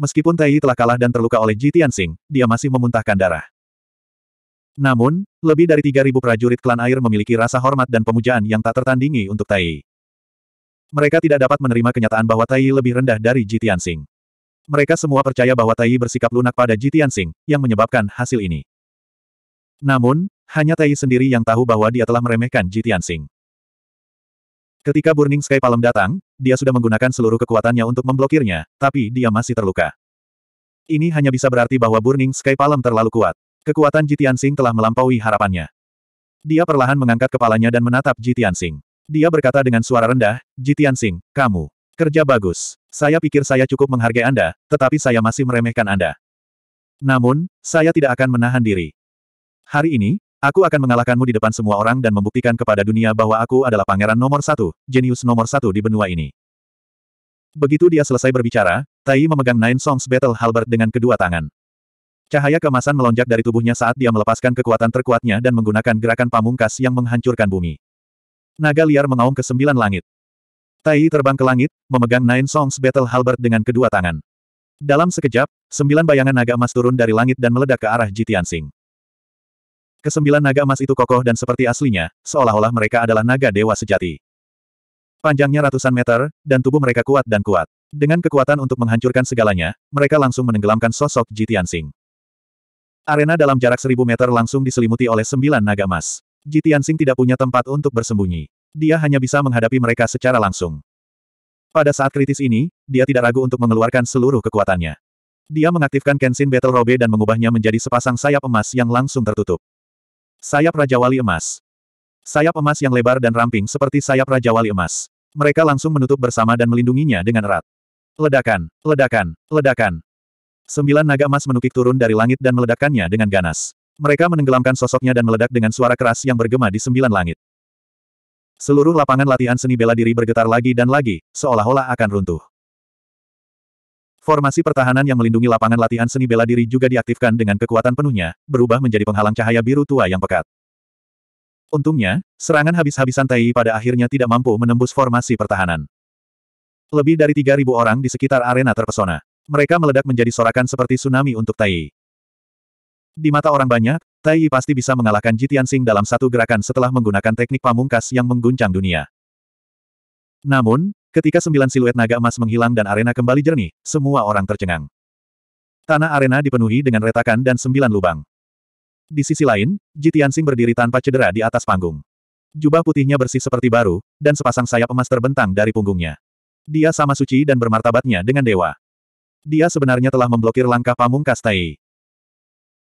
Meskipun Tai telah kalah dan terluka oleh Ji Tianxing, dia masih memuntahkan darah. Namun, lebih dari 3.000 prajurit klan air memiliki rasa hormat dan pemujaan yang tak tertandingi untuk Tai. Mereka tidak dapat menerima kenyataan bahwa Tai lebih rendah dari Ji Tianxing. Mereka semua percaya bahwa Tai bersikap lunak pada Ji Tianxing, yang menyebabkan hasil ini. Namun, hanya Tai sendiri yang tahu bahwa dia telah meremehkan Ji Tianxing. Ketika Burning Sky Palem datang, dia sudah menggunakan seluruh kekuatannya untuk memblokirnya, tapi dia masih terluka. Ini hanya bisa berarti bahwa Burning Sky Palem terlalu kuat. Kekuatan Jitian Sing telah melampaui harapannya. Dia perlahan mengangkat kepalanya dan menatap Jitian Sing. Dia berkata dengan suara rendah, Jitian Sing, kamu. Kerja bagus. Saya pikir saya cukup menghargai Anda, tetapi saya masih meremehkan Anda. Namun, saya tidak akan menahan diri. Hari ini, aku akan mengalahkanmu di depan semua orang dan membuktikan kepada dunia bahwa aku adalah pangeran nomor satu, jenius nomor satu di benua ini. Begitu dia selesai berbicara, Tai memegang Nine Songs Battle Halberd dengan kedua tangan. Cahaya kemasan melonjak dari tubuhnya saat dia melepaskan kekuatan terkuatnya dan menggunakan gerakan pamungkas yang menghancurkan bumi. Naga liar mengaum ke sembilan langit. Tai terbang ke langit, memegang Nine Songs Battle Halberd dengan kedua tangan. Dalam sekejap, sembilan bayangan naga emas turun dari langit dan meledak ke arah Jitian Sing. Kesembilan naga emas itu kokoh dan seperti aslinya, seolah-olah mereka adalah naga dewa sejati. Panjangnya ratusan meter, dan tubuh mereka kuat dan kuat. Dengan kekuatan untuk menghancurkan segalanya, mereka langsung menenggelamkan sosok Ji Tianxing. Arena dalam jarak seribu meter langsung diselimuti oleh sembilan naga emas. Ji Tianxing tidak punya tempat untuk bersembunyi. Dia hanya bisa menghadapi mereka secara langsung. Pada saat kritis ini, dia tidak ragu untuk mengeluarkan seluruh kekuatannya. Dia mengaktifkan Kenshin Battle Robe dan mengubahnya menjadi sepasang sayap emas yang langsung tertutup. Sayap Raja Wali Emas. Sayap emas yang lebar dan ramping seperti sayap Raja Wali Emas. Mereka langsung menutup bersama dan melindunginya dengan erat. Ledakan, ledakan, ledakan. Sembilan naga emas menukik turun dari langit dan meledakkannya dengan ganas. Mereka menenggelamkan sosoknya dan meledak dengan suara keras yang bergema di sembilan langit. Seluruh lapangan latihan seni bela diri bergetar lagi dan lagi, seolah-olah akan runtuh. Formasi pertahanan yang melindungi lapangan latihan seni bela diri juga diaktifkan dengan kekuatan penuhnya, berubah menjadi penghalang cahaya biru tua yang pekat. Untungnya, serangan habis-habisan Tai pada akhirnya tidak mampu menembus formasi pertahanan. Lebih dari 3.000 orang di sekitar arena terpesona. Mereka meledak menjadi sorakan seperti tsunami untuk Tai. Di mata orang banyak, Tai pasti bisa mengalahkan Jitian Sing dalam satu gerakan setelah menggunakan teknik pamungkas yang mengguncang dunia. Namun, ketika sembilan siluet naga emas menghilang dan arena kembali jernih, semua orang tercengang. Tanah arena dipenuhi dengan retakan dan sembilan lubang. Di sisi lain, Ji Tianxing berdiri tanpa cedera di atas panggung. Jubah putihnya bersih seperti baru, dan sepasang sayap emas terbentang dari punggungnya. Dia sama suci dan bermartabatnya dengan dewa. Dia sebenarnya telah memblokir langkah pamungkas Tai.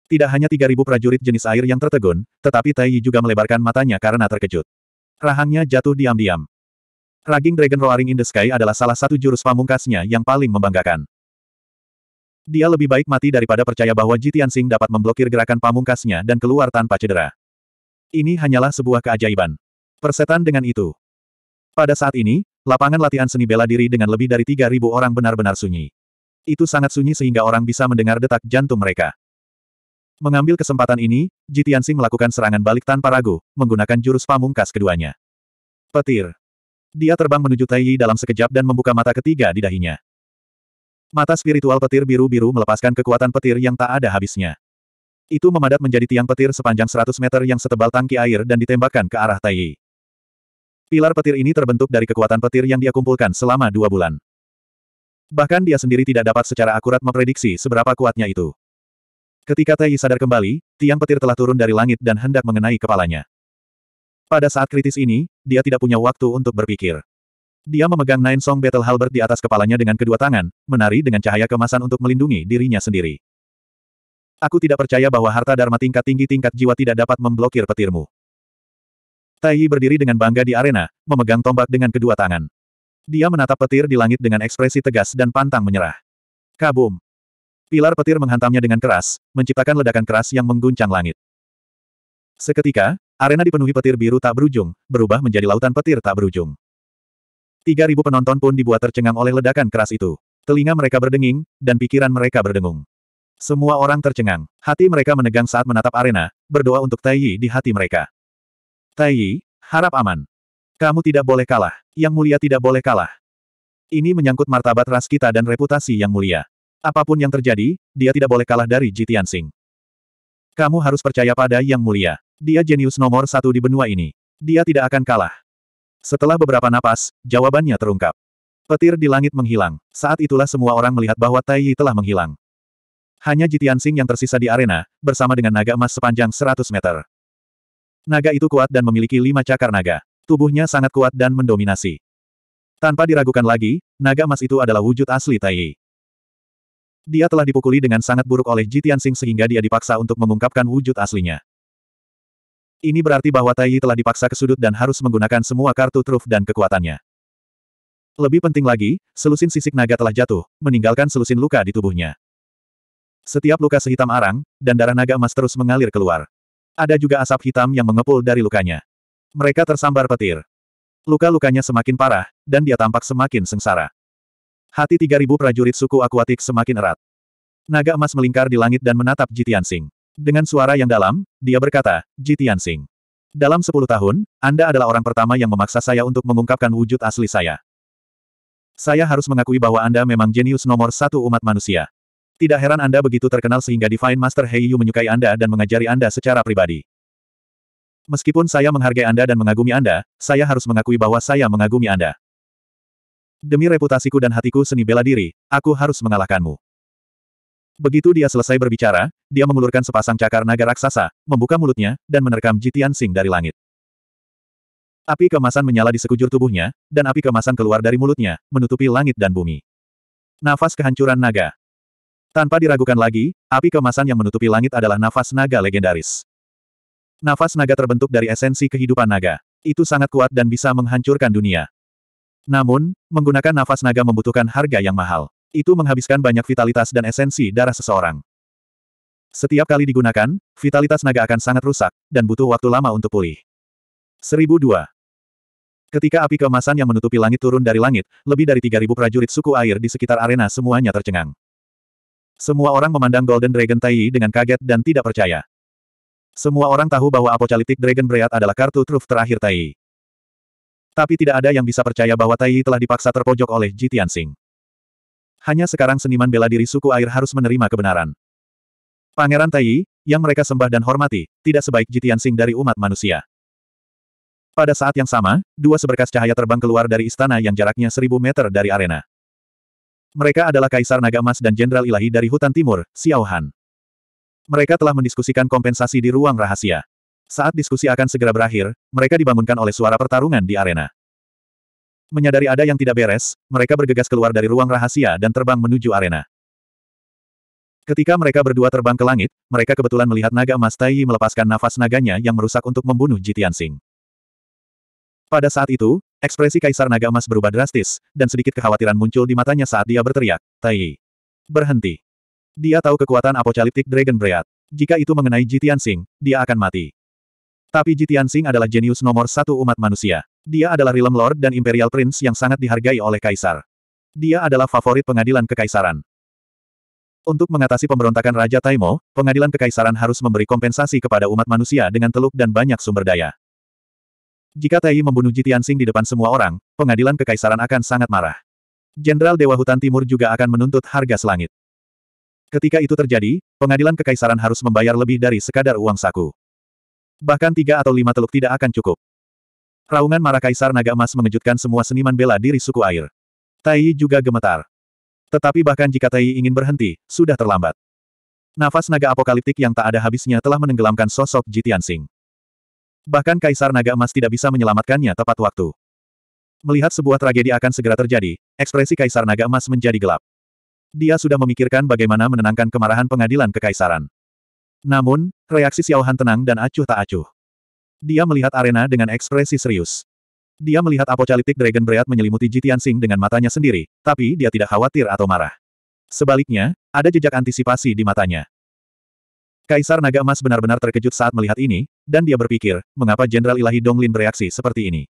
Tidak hanya 3.000 prajurit jenis air yang tertegun, tetapi Tai juga melebarkan matanya karena terkejut. Rahangnya jatuh diam-diam. Raging Dragon Roaring in the Sky adalah salah satu jurus pamungkasnya yang paling membanggakan. Dia lebih baik mati daripada percaya bahwa Jitian Sing dapat memblokir gerakan pamungkasnya dan keluar tanpa cedera. Ini hanyalah sebuah keajaiban. Persetan dengan itu. Pada saat ini, lapangan latihan seni bela diri dengan lebih dari 3.000 orang benar-benar sunyi. Itu sangat sunyi sehingga orang bisa mendengar detak jantung mereka. Mengambil kesempatan ini, Jitian Sing melakukan serangan balik tanpa ragu, menggunakan jurus pamungkas keduanya. Petir. Dia terbang menuju Taiyi dalam sekejap dan membuka mata ketiga di dahinya. Mata spiritual petir biru-biru melepaskan kekuatan petir yang tak ada habisnya. Itu memadat menjadi tiang petir sepanjang 100 meter yang setebal tangki air dan ditembakkan ke arah Taiyi. Pilar petir ini terbentuk dari kekuatan petir yang dia kumpulkan selama dua bulan. Bahkan dia sendiri tidak dapat secara akurat memprediksi seberapa kuatnya itu. Ketika Taiyi sadar kembali, tiang petir telah turun dari langit dan hendak mengenai kepalanya. Pada saat kritis ini, dia tidak punya waktu untuk berpikir. Dia memegang Nine Song Battle Halberd di atas kepalanya dengan kedua tangan, menari dengan cahaya kemasan untuk melindungi dirinya sendiri. Aku tidak percaya bahwa harta Dharma tingkat tinggi tingkat jiwa tidak dapat memblokir petirmu. Tai Yi berdiri dengan bangga di arena, memegang tombak dengan kedua tangan. Dia menatap petir di langit dengan ekspresi tegas dan pantang menyerah. Kabum! Pilar petir menghantamnya dengan keras, menciptakan ledakan keras yang mengguncang langit. Seketika, arena dipenuhi petir biru tak berujung, berubah menjadi lautan petir tak berujung. Tiga ribu penonton pun dibuat tercengang oleh ledakan keras itu. Telinga mereka berdenging, dan pikiran mereka berdengung. Semua orang tercengang. Hati mereka menegang saat menatap arena, berdoa untuk Tai Yi di hati mereka. Tai Yi, harap aman. Kamu tidak boleh kalah. Yang mulia tidak boleh kalah. Ini menyangkut martabat ras kita dan reputasi yang mulia. Apapun yang terjadi, dia tidak boleh kalah dari Jitian Sing. Kamu harus percaya pada yang mulia. Dia jenius nomor satu di benua ini. Dia tidak akan kalah. Setelah beberapa napas, jawabannya terungkap. Petir di langit menghilang. Saat itulah semua orang melihat bahwa Tai Yi telah menghilang. Hanya Jitian Sing yang tersisa di arena, bersama dengan naga emas sepanjang 100 meter. Naga itu kuat dan memiliki lima cakar naga. Tubuhnya sangat kuat dan mendominasi. Tanpa diragukan lagi, naga emas itu adalah wujud asli Tai Yi. Dia telah dipukuli dengan sangat buruk oleh Jitian Sing sehingga dia dipaksa untuk mengungkapkan wujud aslinya. Ini berarti bahwa Tai telah dipaksa ke sudut dan harus menggunakan semua kartu truf dan kekuatannya. Lebih penting lagi, selusin sisik naga telah jatuh, meninggalkan selusin luka di tubuhnya. Setiap luka sehitam arang, dan darah naga emas terus mengalir keluar. Ada juga asap hitam yang mengepul dari lukanya. Mereka tersambar petir. Luka-lukanya semakin parah, dan dia tampak semakin sengsara. Hati 3.000 prajurit suku akuatik semakin erat. Naga emas melingkar di langit dan menatap Jitian Sing. Dengan suara yang dalam, dia berkata, Ji Tianxing. Dalam sepuluh tahun, Anda adalah orang pertama yang memaksa saya untuk mengungkapkan wujud asli saya. Saya harus mengakui bahwa Anda memang jenius nomor satu umat manusia. Tidak heran Anda begitu terkenal sehingga Divine Master Heiyu menyukai Anda dan mengajari Anda secara pribadi. Meskipun saya menghargai Anda dan mengagumi Anda, saya harus mengakui bahwa saya mengagumi Anda. Demi reputasiku dan hatiku seni bela diri, aku harus mengalahkanmu. Begitu dia selesai berbicara, dia mengulurkan sepasang cakar naga raksasa, membuka mulutnya, dan menerkam Jitian Sing dari langit. Api kemasan menyala di sekujur tubuhnya, dan api kemasan keluar dari mulutnya, menutupi langit dan bumi. Nafas kehancuran naga. Tanpa diragukan lagi, api kemasan yang menutupi langit adalah nafas naga legendaris. Nafas naga terbentuk dari esensi kehidupan naga. Itu sangat kuat dan bisa menghancurkan dunia. Namun, menggunakan nafas naga membutuhkan harga yang mahal. Itu menghabiskan banyak vitalitas dan esensi darah seseorang. Setiap kali digunakan, vitalitas naga akan sangat rusak, dan butuh waktu lama untuk pulih. 1002. Ketika api keemasan yang menutupi langit turun dari langit, lebih dari 3.000 prajurit suku air di sekitar arena semuanya tercengang. Semua orang memandang Golden Dragon Taiyi dengan kaget dan tidak percaya. Semua orang tahu bahwa Apocalyptic Dragon Breat adalah kartu truf terakhir Taiyi. Tapi tidak ada yang bisa percaya bahwa Taiyi telah dipaksa terpojok oleh Jitian Singh. Hanya sekarang seniman bela diri suku air harus menerima kebenaran. Pangeran Tai, yang mereka sembah dan hormati, tidak sebaik Jitian Sing dari umat manusia. Pada saat yang sama, dua seberkas cahaya terbang keluar dari istana yang jaraknya seribu meter dari arena. Mereka adalah Kaisar Naga Emas dan Jenderal Ilahi dari Hutan Timur, Xiao Han. Mereka telah mendiskusikan kompensasi di ruang rahasia. Saat diskusi akan segera berakhir, mereka dibangunkan oleh suara pertarungan di arena. Menyadari ada yang tidak beres, mereka bergegas keluar dari ruang rahasia dan terbang menuju arena. Ketika mereka berdua terbang ke langit, mereka kebetulan melihat naga emas Tai melepaskan nafas naganya yang merusak untuk membunuh Jitian Sing. Pada saat itu, ekspresi Kaisar Naga Emas berubah drastis, dan sedikit kekhawatiran muncul di matanya saat dia berteriak, Tai. Berhenti. Dia tahu kekuatan apokaliptik Dragon Breath. Jika itu mengenai Jitian Sing, dia akan mati. Tapi Jitian Sing adalah jenius nomor satu umat manusia. Dia adalah Realm Lord dan Imperial Prince yang sangat dihargai oleh Kaisar. Dia adalah favorit pengadilan kekaisaran. Untuk mengatasi pemberontakan Raja Taimo, pengadilan kekaisaran harus memberi kompensasi kepada umat manusia dengan teluk dan banyak sumber daya. Jika Tai membunuh Jitian Sing di depan semua orang, pengadilan kekaisaran akan sangat marah. Jenderal Dewa Hutan Timur juga akan menuntut harga selangit. Ketika itu terjadi, pengadilan kekaisaran harus membayar lebih dari sekadar uang saku bahkan tiga atau lima teluk tidak akan cukup. Raungan marah Kaisar Naga Emas mengejutkan semua seniman bela diri suku air. Tai juga gemetar. Tetapi bahkan jika Tai ingin berhenti, sudah terlambat. Nafas naga apokaliptik yang tak ada habisnya telah menenggelamkan sosok Jitian Sing. Bahkan Kaisar Naga Emas tidak bisa menyelamatkannya tepat waktu. Melihat sebuah tragedi akan segera terjadi, ekspresi Kaisar Naga Emas menjadi gelap. Dia sudah memikirkan bagaimana menenangkan kemarahan pengadilan kekaisaran. Namun, Reaksi Xiao Han tenang dan acuh tak acuh. Dia melihat arena dengan ekspresi serius. Dia melihat apokaliptik Dragon Breath menyelimuti Jitian Sing dengan matanya sendiri, tapi dia tidak khawatir atau marah. Sebaliknya, ada jejak antisipasi di matanya. Kaisar Naga Emas benar-benar terkejut saat melihat ini, dan dia berpikir, mengapa Jenderal Ilahi Donglin bereaksi seperti ini?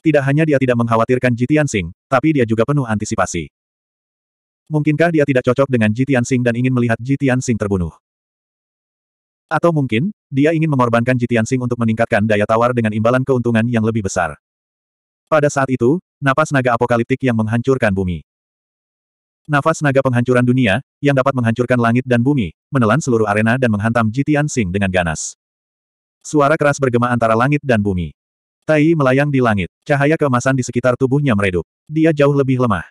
Tidak hanya dia tidak mengkhawatirkan Jitian Sing, tapi dia juga penuh antisipasi. Mungkinkah dia tidak cocok dengan Jitian Sing dan ingin melihat Jitian Sing terbunuh? Atau mungkin, dia ingin mengorbankan Jitian Sing untuk meningkatkan daya tawar dengan imbalan keuntungan yang lebih besar. Pada saat itu, napas naga apokaliptik yang menghancurkan bumi. Nafas naga penghancuran dunia, yang dapat menghancurkan langit dan bumi, menelan seluruh arena dan menghantam Jitian Sing dengan ganas. Suara keras bergema antara langit dan bumi. Tai melayang di langit, cahaya keemasan di sekitar tubuhnya meredup. Dia jauh lebih lemah.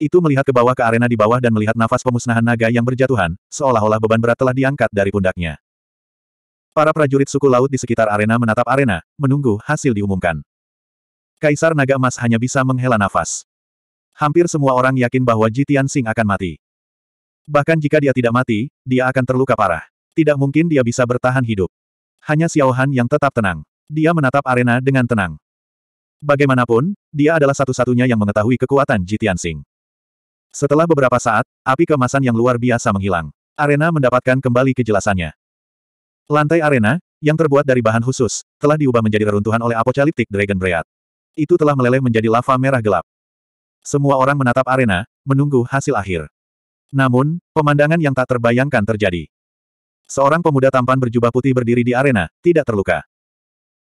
Itu melihat ke bawah ke arena di bawah dan melihat nafas pemusnahan naga yang berjatuhan, seolah-olah beban berat telah diangkat dari pundaknya. Para prajurit suku laut di sekitar arena menatap arena, menunggu hasil diumumkan. Kaisar Naga Emas hanya bisa menghela nafas. Hampir semua orang yakin bahwa Jitian Sing akan mati. Bahkan jika dia tidak mati, dia akan terluka parah. Tidak mungkin dia bisa bertahan hidup. Hanya Xiao Han yang tetap tenang. Dia menatap arena dengan tenang. Bagaimanapun, dia adalah satu-satunya yang mengetahui kekuatan Jitian Sing. Setelah beberapa saat, api kemasan yang luar biasa menghilang. Arena mendapatkan kembali kejelasannya. Lantai arena, yang terbuat dari bahan khusus, telah diubah menjadi reruntuhan oleh apokaliptik Dragon Breath. Itu telah meleleh menjadi lava merah gelap. Semua orang menatap arena, menunggu hasil akhir. Namun, pemandangan yang tak terbayangkan terjadi. Seorang pemuda tampan berjubah putih berdiri di arena, tidak terluka.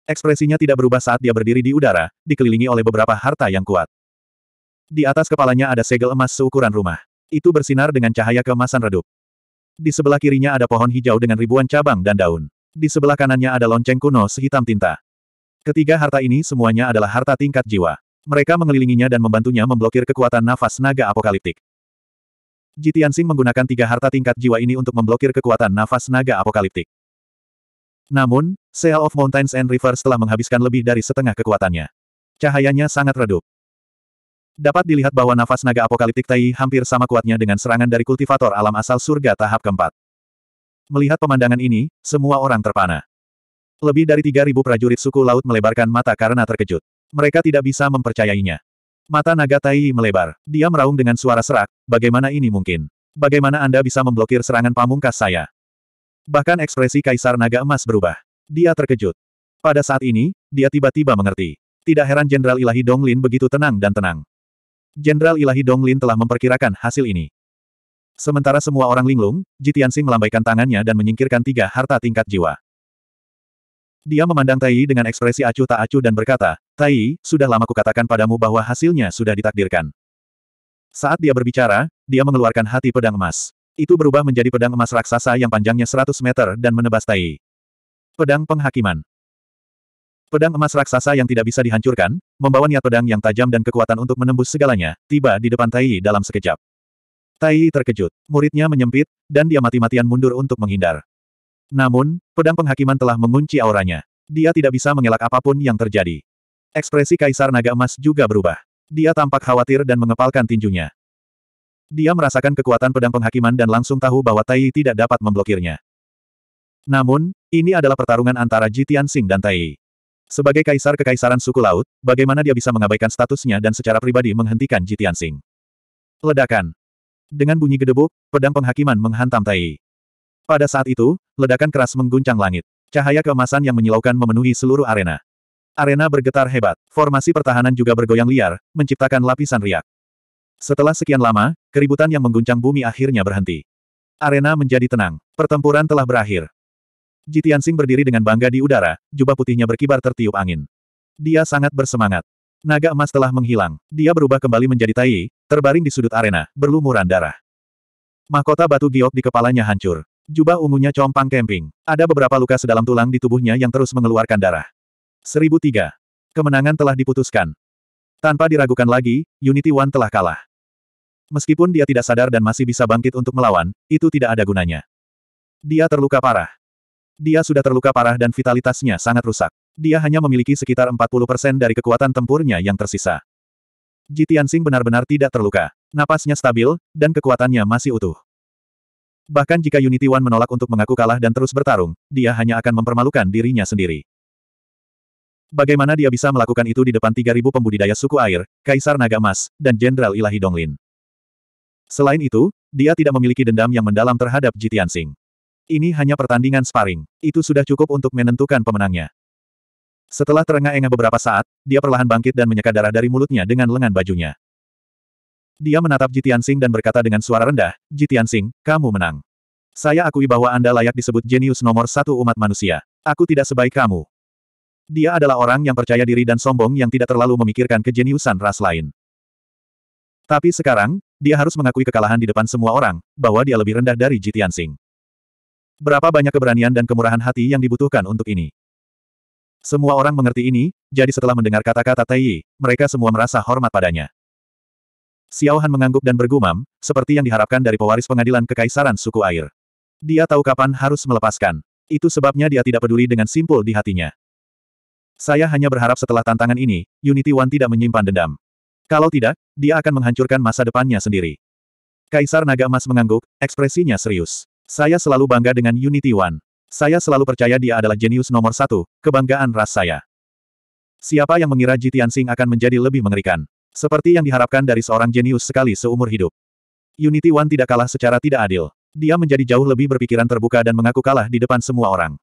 Ekspresinya tidak berubah saat dia berdiri di udara, dikelilingi oleh beberapa harta yang kuat. Di atas kepalanya ada segel emas seukuran rumah. Itu bersinar dengan cahaya keemasan redup. Di sebelah kirinya ada pohon hijau dengan ribuan cabang dan daun. Di sebelah kanannya ada lonceng kuno sehitam tinta. Ketiga harta ini semuanya adalah harta tingkat jiwa. Mereka mengelilinginya dan membantunya memblokir kekuatan nafas naga apokaliptik. Jitiansing menggunakan tiga harta tingkat jiwa ini untuk memblokir kekuatan nafas naga apokaliptik. Namun, Seal of Mountains and Rivers telah menghabiskan lebih dari setengah kekuatannya. Cahayanya sangat redup. Dapat dilihat bahwa nafas naga apokaliptik Tai hampir sama kuatnya dengan serangan dari kultivator alam asal surga tahap keempat. Melihat pemandangan ini, semua orang terpana. Lebih dari 3.000 prajurit suku laut melebarkan mata karena terkejut. Mereka tidak bisa mempercayainya. Mata naga Tai melebar. Dia meraung dengan suara serak, bagaimana ini mungkin? Bagaimana Anda bisa memblokir serangan pamungkas saya? Bahkan ekspresi Kaisar Naga Emas berubah. Dia terkejut. Pada saat ini, dia tiba-tiba mengerti. Tidak heran Jenderal Ilahi Donglin begitu tenang dan tenang. Jenderal Ilahi Dong Lin telah memperkirakan hasil ini. Sementara semua orang linglung, Jitiansing melambaikan tangannya dan menyingkirkan tiga harta tingkat jiwa. Dia memandang Tai dengan ekspresi acuh tak acuh dan berkata, Tai, sudah lama kukatakan padamu bahwa hasilnya sudah ditakdirkan. Saat dia berbicara, dia mengeluarkan hati pedang emas. Itu berubah menjadi pedang emas raksasa yang panjangnya 100 meter dan menebas Tai. Pedang penghakiman. Pedang emas raksasa yang tidak bisa dihancurkan, membawa niat pedang yang tajam dan kekuatan untuk menembus segalanya, tiba di depan Tai dalam sekejap. Tai terkejut, muridnya menyempit, dan dia mati-matian mundur untuk menghindar. Namun, pedang penghakiman telah mengunci auranya. Dia tidak bisa mengelak apapun yang terjadi. Ekspresi Kaisar Naga Emas juga berubah. Dia tampak khawatir dan mengepalkan tinjunya. Dia merasakan kekuatan pedang penghakiman dan langsung tahu bahwa Tai tidak dapat memblokirnya. Namun, ini adalah pertarungan antara Jitian Sing dan Tai. Sebagai kaisar kekaisaran suku laut, bagaimana dia bisa mengabaikan statusnya dan secara pribadi menghentikan Jitian Sing? Ledakan. Dengan bunyi gedebuk, pedang penghakiman menghantam Tai. Pada saat itu, ledakan keras mengguncang langit. Cahaya keemasan yang menyilaukan memenuhi seluruh arena. Arena bergetar hebat. Formasi pertahanan juga bergoyang liar, menciptakan lapisan riak. Setelah sekian lama, keributan yang mengguncang bumi akhirnya berhenti. Arena menjadi tenang. Pertempuran telah berakhir. Ji Tianxing berdiri dengan bangga di udara, jubah putihnya berkibar tertiup angin. Dia sangat bersemangat. Naga emas telah menghilang. Dia berubah kembali menjadi tai, terbaring di sudut arena, berlumuran darah. Mahkota batu giok di kepalanya hancur. Jubah ungunya compang kemping. Ada beberapa luka sedalam tulang di tubuhnya yang terus mengeluarkan darah. 1003. Kemenangan telah diputuskan. Tanpa diragukan lagi, Unity One telah kalah. Meskipun dia tidak sadar dan masih bisa bangkit untuk melawan, itu tidak ada gunanya. Dia terluka parah. Dia sudah terluka parah dan vitalitasnya sangat rusak. Dia hanya memiliki sekitar 40% dari kekuatan tempurnya yang tersisa. Ji benar-benar tidak terluka. Napasnya stabil, dan kekuatannya masih utuh. Bahkan jika Unity One menolak untuk mengaku kalah dan terus bertarung, dia hanya akan mempermalukan dirinya sendiri. Bagaimana dia bisa melakukan itu di depan 3.000 pembudidaya suku air, Kaisar Naga Emas, dan Jenderal Ilahi Donglin? Selain itu, dia tidak memiliki dendam yang mendalam terhadap Jitiansing. Ini hanya pertandingan sparring. Itu sudah cukup untuk menentukan pemenangnya. Setelah terengah-engah beberapa saat, dia perlahan bangkit dan menyeka darah dari mulutnya dengan lengan bajunya. Dia menatap Jitian Sing dan berkata dengan suara rendah, Jitian Sing, kamu menang. Saya akui bahwa Anda layak disebut jenius nomor satu umat manusia. Aku tidak sebaik kamu. Dia adalah orang yang percaya diri dan sombong yang tidak terlalu memikirkan kejeniusan ras lain. Tapi sekarang, dia harus mengakui kekalahan di depan semua orang, bahwa dia lebih rendah dari Jitian Sing. Berapa banyak keberanian dan kemurahan hati yang dibutuhkan untuk ini? Semua orang mengerti ini, jadi setelah mendengar kata-kata Taiyi, mereka semua merasa hormat padanya. Xiao Han mengangguk dan bergumam, seperti yang diharapkan dari pewaris pengadilan kekaisaran suku air. Dia tahu kapan harus melepaskan. Itu sebabnya dia tidak peduli dengan simpul di hatinya. Saya hanya berharap setelah tantangan ini, Unity One tidak menyimpan dendam. Kalau tidak, dia akan menghancurkan masa depannya sendiri. Kaisar Naga Emas mengangguk, ekspresinya serius. Saya selalu bangga dengan Unity One. Saya selalu percaya dia adalah jenius nomor satu, kebanggaan ras saya. Siapa yang mengira Jitian Sing akan menjadi lebih mengerikan? Seperti yang diharapkan dari seorang jenius sekali seumur hidup. Unity One tidak kalah secara tidak adil. Dia menjadi jauh lebih berpikiran terbuka dan mengaku kalah di depan semua orang.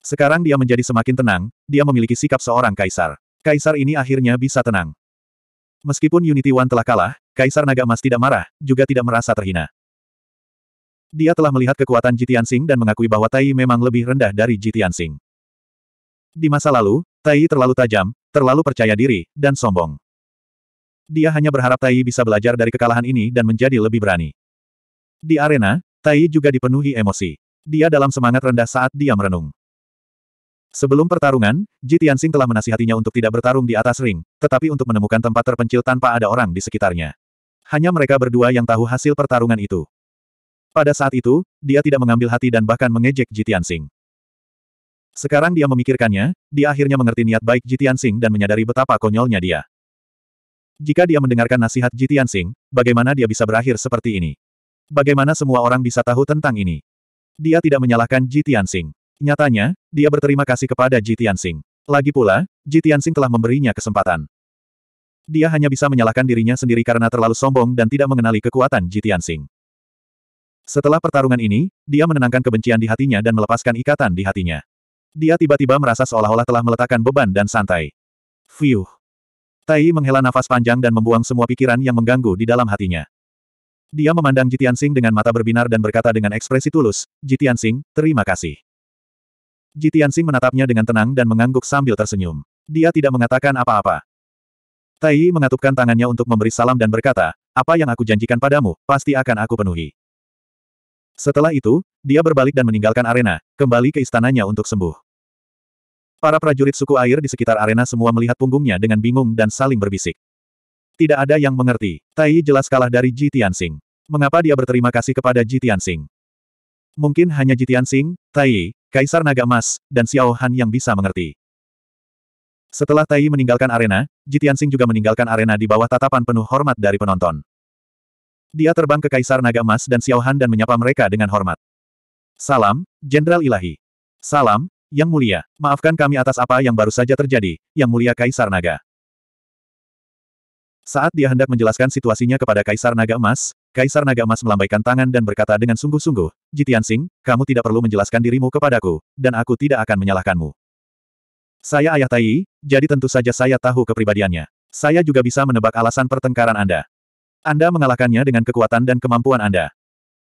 Sekarang dia menjadi semakin tenang, dia memiliki sikap seorang kaisar. Kaisar ini akhirnya bisa tenang. Meskipun Unity One telah kalah, Kaisar Naga Emas tidak marah, juga tidak merasa terhina. Dia telah melihat kekuatan Jitian Sing dan mengakui bahwa Tai memang lebih rendah dari Jitian Sing. Di masa lalu, Tai terlalu tajam, terlalu percaya diri, dan sombong. Dia hanya berharap Tai bisa belajar dari kekalahan ini dan menjadi lebih berani. Di arena, Tai juga dipenuhi emosi. Dia dalam semangat rendah saat dia merenung. Sebelum pertarungan, Ji Tianxing telah menasihatinya untuk tidak bertarung di atas ring, tetapi untuk menemukan tempat terpencil tanpa ada orang di sekitarnya. Hanya mereka berdua yang tahu hasil pertarungan itu. Pada saat itu, dia tidak mengambil hati dan bahkan mengejek Jitian Sing. Sekarang dia memikirkannya, dia akhirnya mengerti niat baik Jitian Sing dan menyadari betapa konyolnya dia. Jika dia mendengarkan nasihat Jitian Sing, bagaimana dia bisa berakhir seperti ini? Bagaimana semua orang bisa tahu tentang ini? Dia tidak menyalahkan Jitian Sing. Nyatanya, dia berterima kasih kepada Jitian Sing. Lagi pula, Jitian Sing telah memberinya kesempatan. Dia hanya bisa menyalahkan dirinya sendiri karena terlalu sombong dan tidak mengenali kekuatan Jitian Sing. Setelah pertarungan ini, dia menenangkan kebencian di hatinya dan melepaskan ikatan di hatinya. Dia tiba-tiba merasa seolah-olah telah meletakkan beban dan santai. Fiuh. Tai menghela nafas panjang dan membuang semua pikiran yang mengganggu di dalam hatinya. Dia memandang Jitian Sing dengan mata berbinar dan berkata dengan ekspresi tulus, Jitian Sing, terima kasih. Jitian Sing menatapnya dengan tenang dan mengangguk sambil tersenyum. Dia tidak mengatakan apa-apa. Tai mengatupkan tangannya untuk memberi salam dan berkata, apa yang aku janjikan padamu, pasti akan aku penuhi. Setelah itu, dia berbalik dan meninggalkan arena, kembali ke istananya untuk sembuh. Para prajurit suku air di sekitar arena semua melihat punggungnya dengan bingung dan saling berbisik. Tidak ada yang mengerti, Tai jelas kalah dari Ji Tianxing. Mengapa dia berterima kasih kepada Ji Tianxing? Mungkin hanya Ji Tianxing, Tai, Kaisar Naga Emas, dan Xiao Han yang bisa mengerti. Setelah Tai meninggalkan arena, Ji Tianxing juga meninggalkan arena di bawah tatapan penuh hormat dari penonton. Dia terbang ke Kaisar Naga Emas dan Xiaohan dan menyapa mereka dengan hormat. Salam, Jenderal Ilahi. Salam, Yang Mulia. Maafkan kami atas apa yang baru saja terjadi, Yang Mulia Kaisar Naga. Saat dia hendak menjelaskan situasinya kepada Kaisar Naga Emas, Kaisar Naga Emas melambaikan tangan dan berkata dengan sungguh-sungguh, Jitian Sing, kamu tidak perlu menjelaskan dirimu kepadaku, dan aku tidak akan menyalahkanmu. Saya ayah Tai, jadi tentu saja saya tahu kepribadiannya. Saya juga bisa menebak alasan pertengkaran Anda. Anda mengalahkannya dengan kekuatan dan kemampuan Anda.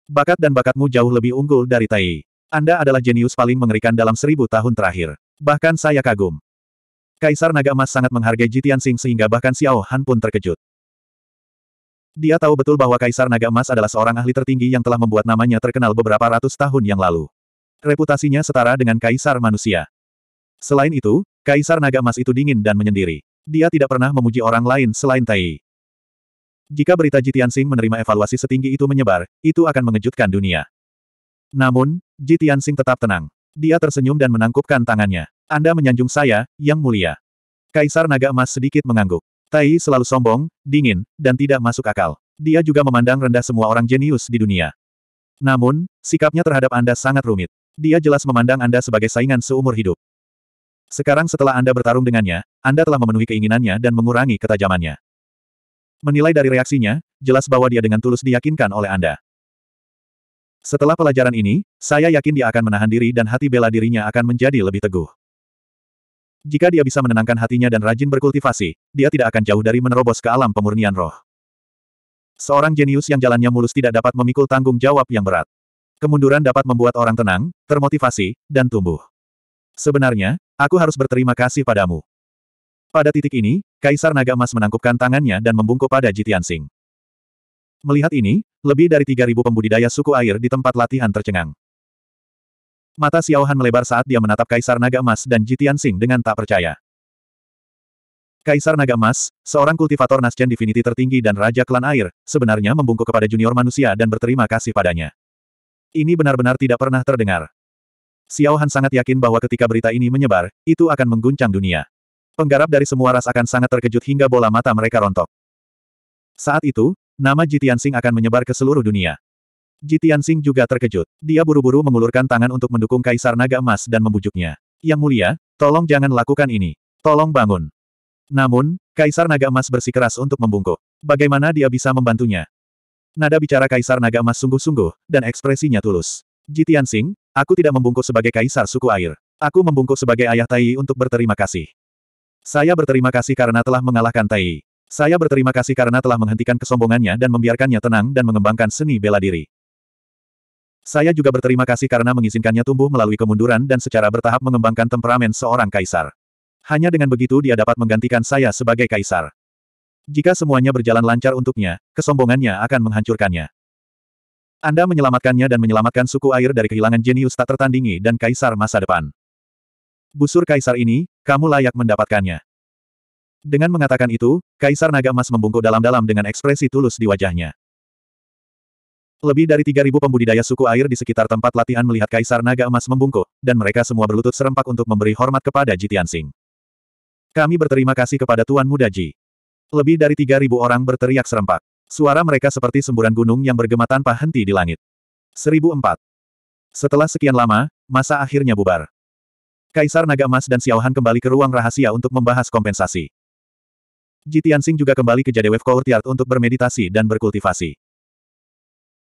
Bakat dan bakatmu jauh lebih unggul dari Tai. Anda adalah jenius paling mengerikan dalam seribu tahun terakhir. Bahkan saya kagum. Kaisar Naga Emas sangat menghargai Jitian Sing sehingga bahkan Xiao Han pun terkejut. Dia tahu betul bahwa Kaisar Naga Emas adalah seorang ahli tertinggi yang telah membuat namanya terkenal beberapa ratus tahun yang lalu. Reputasinya setara dengan Kaisar Manusia. Selain itu, Kaisar Naga Emas itu dingin dan menyendiri. Dia tidak pernah memuji orang lain selain Tai. Jika berita Jitian Sing menerima evaluasi setinggi itu menyebar, itu akan mengejutkan dunia. Namun, Jitian Sing tetap tenang. Dia tersenyum dan menangkupkan tangannya. Anda menyanjung saya, Yang Mulia. Kaisar Naga Emas sedikit mengangguk. Tai selalu sombong, dingin, dan tidak masuk akal. Dia juga memandang rendah semua orang jenius di dunia. Namun, sikapnya terhadap Anda sangat rumit. Dia jelas memandang Anda sebagai saingan seumur hidup. Sekarang setelah Anda bertarung dengannya, Anda telah memenuhi keinginannya dan mengurangi ketajamannya. Menilai dari reaksinya, jelas bahwa dia dengan tulus diyakinkan oleh Anda. Setelah pelajaran ini, saya yakin dia akan menahan diri dan hati bela dirinya akan menjadi lebih teguh. Jika dia bisa menenangkan hatinya dan rajin berkultivasi, dia tidak akan jauh dari menerobos ke alam pemurnian roh. Seorang jenius yang jalannya mulus tidak dapat memikul tanggung jawab yang berat. Kemunduran dapat membuat orang tenang, termotivasi, dan tumbuh. Sebenarnya, aku harus berterima kasih padamu. Pada titik ini, Kaisar Naga Emas menangkupkan tangannya dan membungkuk pada Jitian Sing. Melihat ini, lebih dari 3.000 pembudidaya suku air di tempat latihan tercengang. Mata Xiaohan melebar saat dia menatap Kaisar Naga Emas dan Jitian Sing dengan tak percaya. Kaisar Naga Emas, seorang kultivator Nascen Divinity tertinggi dan Raja Klan Air, sebenarnya membungkuk kepada junior manusia dan berterima kasih padanya. Ini benar-benar tidak pernah terdengar. Xiao sangat yakin bahwa ketika berita ini menyebar, itu akan mengguncang dunia. Penggarap dari semua ras akan sangat terkejut hingga bola mata mereka rontok. Saat itu, nama Jitiansing akan menyebar ke seluruh dunia. Jitiansing juga terkejut. Dia buru-buru mengulurkan tangan untuk mendukung Kaisar Naga Emas dan membujuknya. Yang mulia, tolong jangan lakukan ini. Tolong bangun. Namun, Kaisar Naga Emas bersikeras untuk membungkuk. Bagaimana dia bisa membantunya? Nada bicara Kaisar Naga Emas sungguh-sungguh, dan ekspresinya tulus. Jitiansing, aku tidak membungkuk sebagai Kaisar suku air. Aku membungkuk sebagai ayah Tai untuk berterima kasih. Saya berterima kasih karena telah mengalahkan Tai. Saya berterima kasih karena telah menghentikan kesombongannya dan membiarkannya tenang dan mengembangkan seni bela diri. Saya juga berterima kasih karena mengizinkannya tumbuh melalui kemunduran dan secara bertahap mengembangkan temperamen seorang kaisar. Hanya dengan begitu dia dapat menggantikan saya sebagai kaisar. Jika semuanya berjalan lancar untuknya, kesombongannya akan menghancurkannya. Anda menyelamatkannya dan menyelamatkan suku air dari kehilangan jenius tak tertandingi dan kaisar masa depan busur kaisar ini, kamu layak mendapatkannya. Dengan mengatakan itu, Kaisar Naga Emas membungkuk dalam-dalam dengan ekspresi tulus di wajahnya. Lebih dari 3.000 pembudidaya suku air di sekitar tempat latihan melihat Kaisar Naga Emas membungkuk, dan mereka semua berlutut serempak untuk memberi hormat kepada Jitian Sing. Kami berterima kasih kepada Tuan Muda Ji. Lebih dari 3.000 orang berteriak serempak. Suara mereka seperti semburan gunung yang bergema tanpa henti di langit. 1004. Setelah sekian lama, masa akhirnya bubar. Kaisar Naga Emas dan Xiaohan kembali ke ruang rahasia untuk membahas kompensasi. Ji Tianxing juga kembali ke Jadewev Courtyard untuk bermeditasi dan berkultivasi.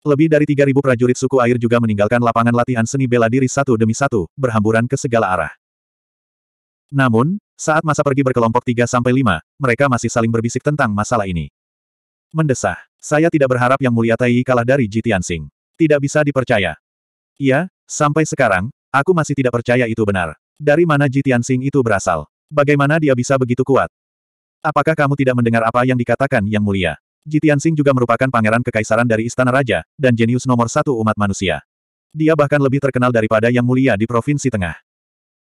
Lebih dari 3.000 prajurit suku air juga meninggalkan lapangan latihan seni bela diri satu demi satu, berhamburan ke segala arah. Namun, saat masa pergi berkelompok 3-5, mereka masih saling berbisik tentang masalah ini. Mendesah, saya tidak berharap Yang Mulia Tai kalah dari Ji Tianxing. Tidak bisa dipercaya. Iya, sampai sekarang, aku masih tidak percaya itu benar. Dari mana Jitian Sing itu berasal? Bagaimana dia bisa begitu kuat? Apakah kamu tidak mendengar apa yang dikatakan Yang Mulia? Jitian Sing juga merupakan pangeran kekaisaran dari Istana Raja, dan jenius nomor satu umat manusia. Dia bahkan lebih terkenal daripada Yang Mulia di Provinsi Tengah.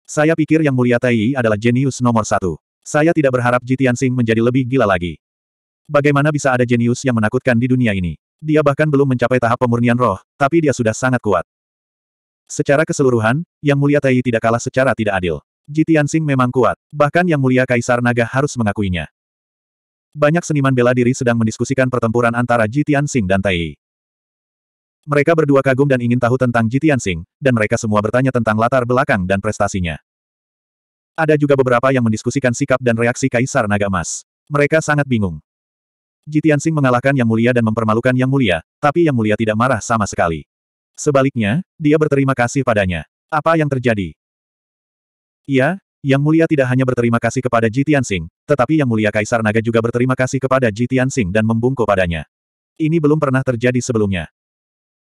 Saya pikir Yang Mulia Tai adalah jenius nomor satu. Saya tidak berharap Jitian Sing menjadi lebih gila lagi. Bagaimana bisa ada jenius yang menakutkan di dunia ini? Dia bahkan belum mencapai tahap pemurnian roh, tapi dia sudah sangat kuat. Secara keseluruhan, Yang Mulia Tai tidak kalah secara tidak adil. Jitiansing memang kuat, bahkan Yang Mulia Kaisar Naga harus mengakuinya. Banyak seniman bela diri sedang mendiskusikan pertempuran antara Jitiansing dan Tai. Mereka berdua kagum dan ingin tahu tentang Jitiansing, dan mereka semua bertanya tentang latar belakang dan prestasinya. Ada juga beberapa yang mendiskusikan sikap dan reaksi Kaisar Naga Emas. Mereka sangat bingung. Jitiansing mengalahkan Yang Mulia dan mempermalukan Yang Mulia, tapi Yang Mulia tidak marah sama sekali. Sebaliknya, dia berterima kasih padanya. Apa yang terjadi? Iya, Yang Mulia tidak hanya berterima kasih kepada Ji Tianxing, tetapi Yang Mulia Kaisar Naga juga berterima kasih kepada Ji Tianxing dan membungkuk padanya. Ini belum pernah terjadi sebelumnya.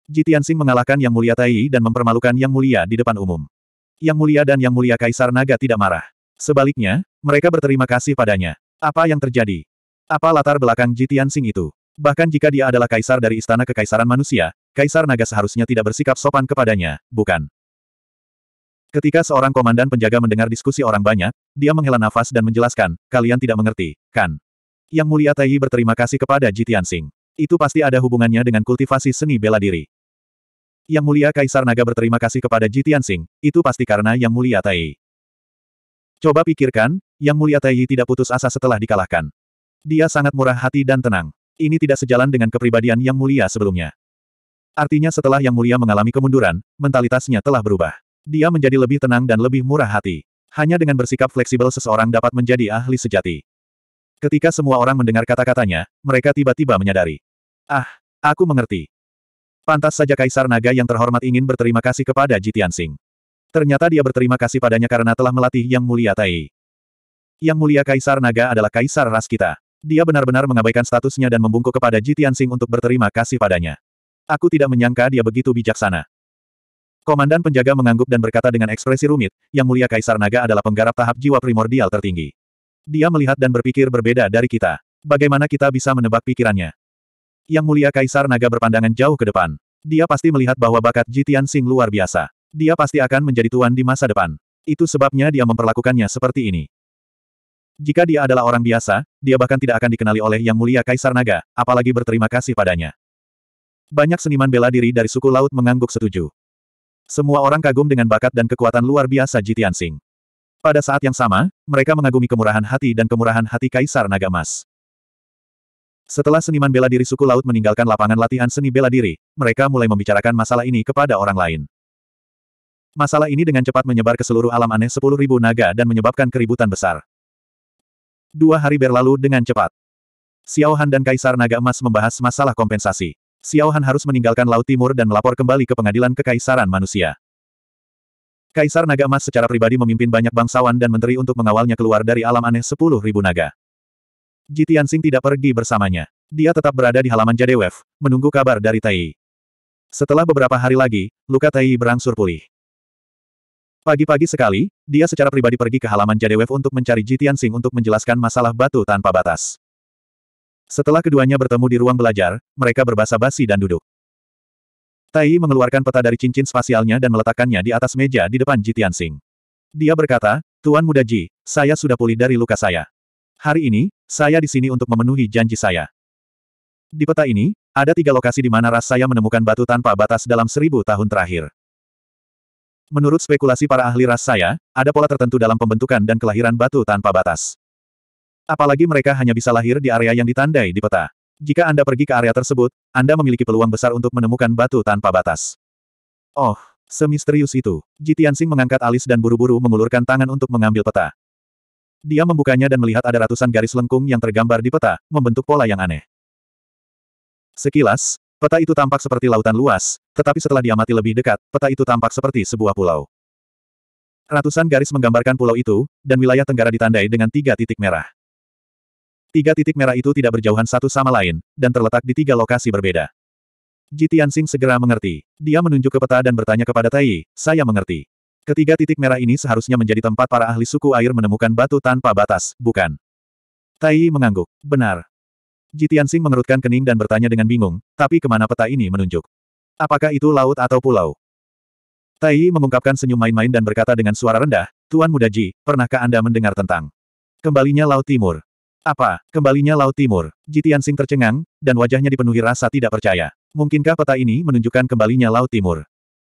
Ji Tianxing mengalahkan Yang Mulia Tai dan mempermalukan Yang Mulia di depan umum. Yang Mulia dan Yang Mulia Kaisar Naga tidak marah. Sebaliknya, mereka berterima kasih padanya. Apa yang terjadi? Apa latar belakang Ji Tianxing itu? Bahkan jika dia adalah kaisar dari istana kekaisaran manusia, Kaisar Naga seharusnya tidak bersikap sopan kepadanya, bukan? Ketika seorang komandan penjaga mendengar diskusi orang banyak, dia menghela nafas dan menjelaskan, kalian tidak mengerti, kan? Yang Mulia Taiyi berterima kasih kepada Jitian Singh. Itu pasti ada hubungannya dengan kultivasi seni bela diri. Yang Mulia Kaisar Naga berterima kasih kepada Jitian Singh, itu pasti karena Yang Mulia Taiyi. Coba pikirkan, Yang Mulia Taiyi tidak putus asa setelah dikalahkan. Dia sangat murah hati dan tenang. Ini tidak sejalan dengan kepribadian Yang Mulia sebelumnya. Artinya setelah Yang Mulia mengalami kemunduran, mentalitasnya telah berubah. Dia menjadi lebih tenang dan lebih murah hati. Hanya dengan bersikap fleksibel seseorang dapat menjadi ahli sejati. Ketika semua orang mendengar kata-katanya, mereka tiba-tiba menyadari. Ah, aku mengerti. Pantas saja Kaisar Naga yang terhormat ingin berterima kasih kepada Jitian Singh. Ternyata dia berterima kasih padanya karena telah melatih Yang Mulia Tai. Yang Mulia Kaisar Naga adalah Kaisar Ras kita. Dia benar-benar mengabaikan statusnya dan membungkuk kepada Jitian Singh untuk berterima kasih padanya. Aku tidak menyangka dia begitu bijaksana. Komandan penjaga mengangguk dan berkata dengan ekspresi rumit, yang mulia Kaisar Naga adalah penggarap tahap jiwa primordial tertinggi. Dia melihat dan berpikir berbeda dari kita. Bagaimana kita bisa menebak pikirannya? Yang mulia Kaisar Naga berpandangan jauh ke depan. Dia pasti melihat bahwa bakat Jitian Sing luar biasa. Dia pasti akan menjadi tuan di masa depan. Itu sebabnya dia memperlakukannya seperti ini. Jika dia adalah orang biasa, dia bahkan tidak akan dikenali oleh Yang Mulia Kaisar Naga, apalagi berterima kasih padanya. Banyak seniman bela diri dari suku laut mengangguk setuju. Semua orang kagum dengan bakat dan kekuatan luar biasa Jitian Sing. Pada saat yang sama, mereka mengagumi kemurahan hati dan kemurahan hati Kaisar Naga Mas. Setelah seniman bela diri suku laut meninggalkan lapangan latihan seni bela diri, mereka mulai membicarakan masalah ini kepada orang lain. Masalah ini dengan cepat menyebar ke seluruh alam aneh sepuluh ribu naga dan menyebabkan keributan besar. Dua hari berlalu dengan cepat. Xiao Han dan Kaisar Naga Emas membahas masalah kompensasi. Xiao Han harus meninggalkan Laut Timur dan melapor kembali ke pengadilan Kekaisaran Manusia. Kaisar Naga Emas secara pribadi memimpin banyak bangsawan dan menteri untuk mengawalnya keluar dari alam aneh sepuluh ribu naga. Ji tidak pergi bersamanya. Dia tetap berada di halaman Jadewef, menunggu kabar dari Tai. Setelah beberapa hari lagi, luka Tai berangsur pulih. Pagi-pagi sekali, dia secara pribadi pergi ke halaman Jadewef untuk mencari Ji untuk menjelaskan masalah batu tanpa batas. Setelah keduanya bertemu di ruang belajar, mereka berbahasa basi dan duduk. Tai mengeluarkan peta dari cincin spasialnya dan meletakkannya di atas meja di depan Ji Tianxing. Dia berkata, Tuan Muda Ji, saya sudah pulih dari luka saya. Hari ini, saya di sini untuk memenuhi janji saya. Di peta ini, ada tiga lokasi di mana ras saya menemukan batu tanpa batas dalam seribu tahun terakhir. Menurut spekulasi para ahli ras saya, ada pola tertentu dalam pembentukan dan kelahiran batu tanpa batas. Apalagi mereka hanya bisa lahir di area yang ditandai di peta. Jika Anda pergi ke area tersebut, Anda memiliki peluang besar untuk menemukan batu tanpa batas. Oh, semisterius itu. Ji Tianxing mengangkat alis dan buru-buru mengulurkan tangan untuk mengambil peta. Dia membukanya dan melihat ada ratusan garis lengkung yang tergambar di peta, membentuk pola yang aneh. Sekilas, peta itu tampak seperti lautan luas, tetapi setelah diamati lebih dekat, peta itu tampak seperti sebuah pulau. Ratusan garis menggambarkan pulau itu, dan wilayah tenggara ditandai dengan tiga titik merah. Tiga titik merah itu tidak berjauhan satu sama lain, dan terletak di tiga lokasi berbeda. Ji Tianxing segera mengerti. Dia menunjuk ke peta dan bertanya kepada Tai, saya mengerti. Ketiga titik merah ini seharusnya menjadi tempat para ahli suku air menemukan batu tanpa batas, bukan? Tai mengangguk. Benar. Ji Tianxing mengerutkan kening dan bertanya dengan bingung, tapi kemana peta ini menunjuk? Apakah itu laut atau pulau? Tai mengungkapkan senyum main-main dan berkata dengan suara rendah, Tuan Muda Ji, pernahkah Anda mendengar tentang kembalinya Laut Timur? Apa? Kembalinya Laut Timur. Jitian Jitiansing tercengang, dan wajahnya dipenuhi rasa tidak percaya. Mungkinkah peta ini menunjukkan kembalinya Laut Timur?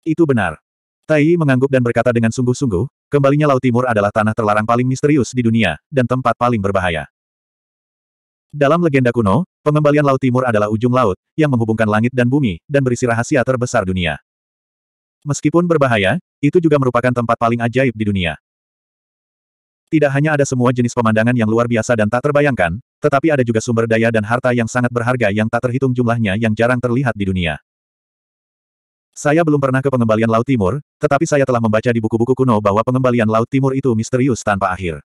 Itu benar. Tai mengangguk dan berkata dengan sungguh-sungguh, kembalinya Laut Timur adalah tanah terlarang paling misterius di dunia, dan tempat paling berbahaya. Dalam legenda kuno, pengembalian Laut Timur adalah ujung laut, yang menghubungkan langit dan bumi, dan berisi rahasia terbesar dunia. Meskipun berbahaya, itu juga merupakan tempat paling ajaib di dunia. Tidak hanya ada semua jenis pemandangan yang luar biasa dan tak terbayangkan, tetapi ada juga sumber daya dan harta yang sangat berharga yang tak terhitung jumlahnya yang jarang terlihat di dunia. Saya belum pernah ke pengembalian Laut Timur, tetapi saya telah membaca di buku-buku kuno bahwa pengembalian Laut Timur itu misterius tanpa akhir.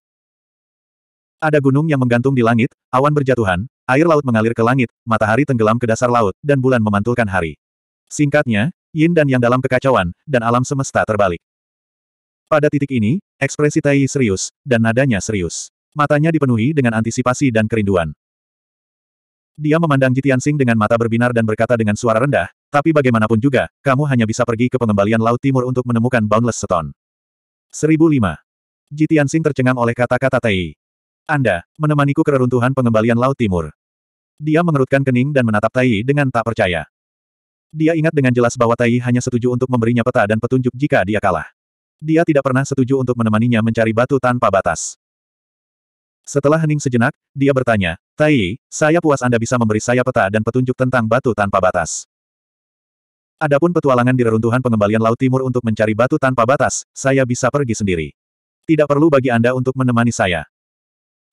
Ada gunung yang menggantung di langit, awan berjatuhan, air laut mengalir ke langit, matahari tenggelam ke dasar laut, dan bulan memantulkan hari. Singkatnya, yin dan yang dalam kekacauan, dan alam semesta terbalik. Pada titik ini, Ekspresi Tai serius, dan nadanya serius. Matanya dipenuhi dengan antisipasi dan kerinduan. Dia memandang Jitian Sing dengan mata berbinar dan berkata dengan suara rendah, tapi bagaimanapun juga, kamu hanya bisa pergi ke pengembalian Laut Timur untuk menemukan Boundless Stone. 1005. Jitian Sing tercengang oleh kata-kata Tai. Anda, menemaniku ke reruntuhan pengembalian Laut Timur. Dia mengerutkan kening dan menatap Tai dengan tak percaya. Dia ingat dengan jelas bahwa Tai hanya setuju untuk memberinya peta dan petunjuk jika dia kalah. Dia tidak pernah setuju untuk menemaninya mencari batu tanpa batas. Setelah hening sejenak, dia bertanya, Tai, saya puas Anda bisa memberi saya peta dan petunjuk tentang batu tanpa batas. Adapun petualangan di reruntuhan pengembalian Laut Timur untuk mencari batu tanpa batas, saya bisa pergi sendiri. Tidak perlu bagi Anda untuk menemani saya.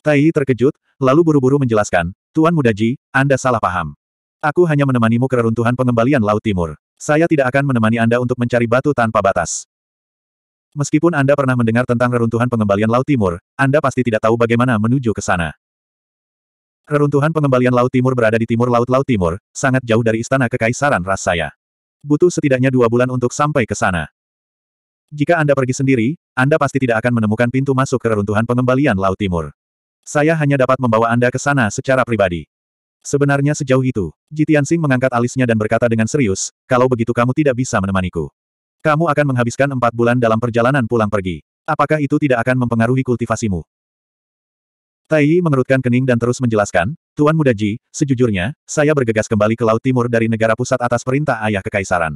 Tai terkejut, lalu buru-buru menjelaskan, Tuan Mudaji, Anda salah paham. Aku hanya menemanimu ke reruntuhan pengembalian Laut Timur. Saya tidak akan menemani Anda untuk mencari batu tanpa batas. Meskipun Anda pernah mendengar tentang reruntuhan pengembalian Laut Timur, Anda pasti tidak tahu bagaimana menuju ke sana. Reruntuhan pengembalian Laut Timur berada di timur Laut Laut Timur, sangat jauh dari istana kekaisaran ras saya. Butuh setidaknya dua bulan untuk sampai ke sana. Jika Anda pergi sendiri, Anda pasti tidak akan menemukan pintu masuk ke reruntuhan pengembalian Laut Timur. Saya hanya dapat membawa Anda ke sana secara pribadi. Sebenarnya sejauh itu, Jitian Jitiansing mengangkat alisnya dan berkata dengan serius, kalau begitu kamu tidak bisa menemaniku. Kamu akan menghabiskan empat bulan dalam perjalanan pulang pergi. Apakah itu tidak akan mempengaruhi kultivasimu? Tai Yi mengerutkan kening dan terus menjelaskan, Tuan Muda Ji, sejujurnya, saya bergegas kembali ke Laut Timur dari negara pusat atas perintah ayah kekaisaran.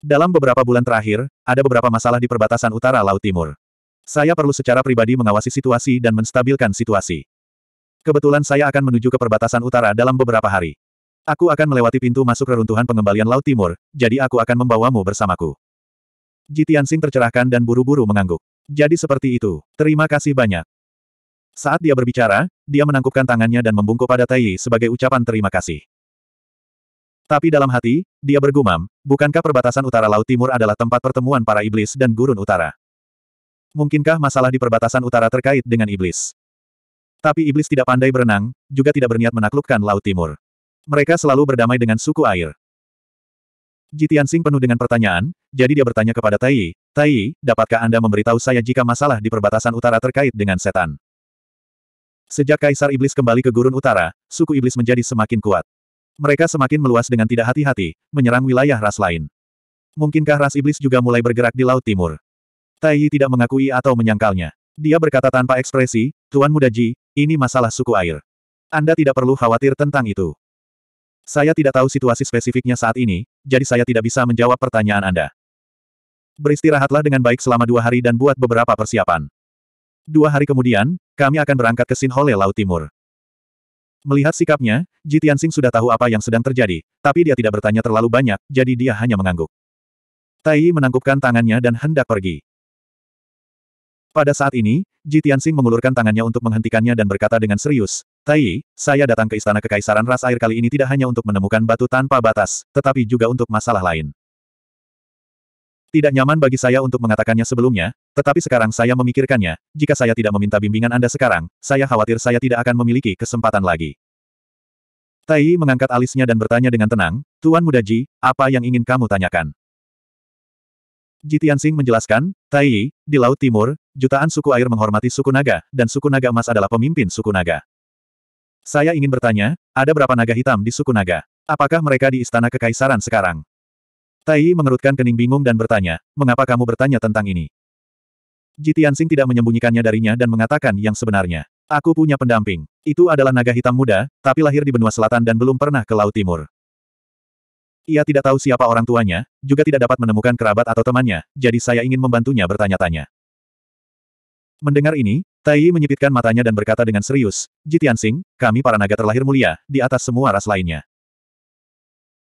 Dalam beberapa bulan terakhir, ada beberapa masalah di perbatasan utara Laut Timur. Saya perlu secara pribadi mengawasi situasi dan menstabilkan situasi. Kebetulan saya akan menuju ke perbatasan utara dalam beberapa hari. Aku akan melewati pintu masuk reruntuhan pengembalian Laut Timur, jadi aku akan membawamu bersamaku. Jitian tercerahkan dan buru-buru mengangguk. Jadi seperti itu, terima kasih banyak. Saat dia berbicara, dia menangkupkan tangannya dan membungkuk pada Tai sebagai ucapan terima kasih. Tapi dalam hati, dia bergumam, bukankah perbatasan utara Laut Timur adalah tempat pertemuan para iblis dan gurun utara? Mungkinkah masalah di perbatasan utara terkait dengan iblis? Tapi iblis tidak pandai berenang, juga tidak berniat menaklukkan Laut Timur. Mereka selalu berdamai dengan suku air. Jitiansing penuh dengan pertanyaan, jadi dia bertanya kepada Tai, Tai, dapatkah Anda memberitahu saya jika masalah di perbatasan utara terkait dengan setan? Sejak Kaisar Iblis kembali ke Gurun Utara, suku Iblis menjadi semakin kuat. Mereka semakin meluas dengan tidak hati-hati, menyerang wilayah ras lain. Mungkinkah ras Iblis juga mulai bergerak di Laut Timur? Tai tidak mengakui atau menyangkalnya. Dia berkata tanpa ekspresi, Tuan Muda Ji, ini masalah suku air. Anda tidak perlu khawatir tentang itu. Saya tidak tahu situasi spesifiknya saat ini, jadi saya tidak bisa menjawab pertanyaan Anda. Beristirahatlah dengan baik selama dua hari dan buat beberapa persiapan. Dua hari kemudian, kami akan berangkat ke Sinhole Laut Timur. Melihat sikapnya, Jitian Tianxing sudah tahu apa yang sedang terjadi, tapi dia tidak bertanya terlalu banyak, jadi dia hanya mengangguk. Tai menangkupkan tangannya dan hendak pergi. Pada saat ini, Jitian Tianxing mengulurkan tangannya untuk menghentikannya dan berkata dengan serius, Tai, saya datang ke Istana Kekaisaran Ras Air kali ini tidak hanya untuk menemukan batu tanpa batas, tetapi juga untuk masalah lain. Tidak nyaman bagi saya untuk mengatakannya sebelumnya, tetapi sekarang saya memikirkannya, jika saya tidak meminta bimbingan Anda sekarang, saya khawatir saya tidak akan memiliki kesempatan lagi. Tai mengangkat alisnya dan bertanya dengan tenang, Tuan Muda Ji, apa yang ingin kamu tanyakan? Ji Tianxing menjelaskan, Tai, di Laut Timur, jutaan suku air menghormati suku naga, dan suku naga emas adalah pemimpin suku naga. Saya ingin bertanya, ada berapa naga hitam di suku naga? Apakah mereka di istana kekaisaran sekarang? Tai mengerutkan kening bingung dan bertanya, mengapa kamu bertanya tentang ini? Jitiansing tidak menyembunyikannya darinya dan mengatakan yang sebenarnya. Aku punya pendamping. Itu adalah naga hitam muda, tapi lahir di benua selatan dan belum pernah ke Laut Timur. Ia tidak tahu siapa orang tuanya, juga tidak dapat menemukan kerabat atau temannya, jadi saya ingin membantunya bertanya-tanya. Mendengar ini, Tai menyipitkan matanya dan berkata dengan serius, Jitian kami para naga terlahir mulia, di atas semua ras lainnya.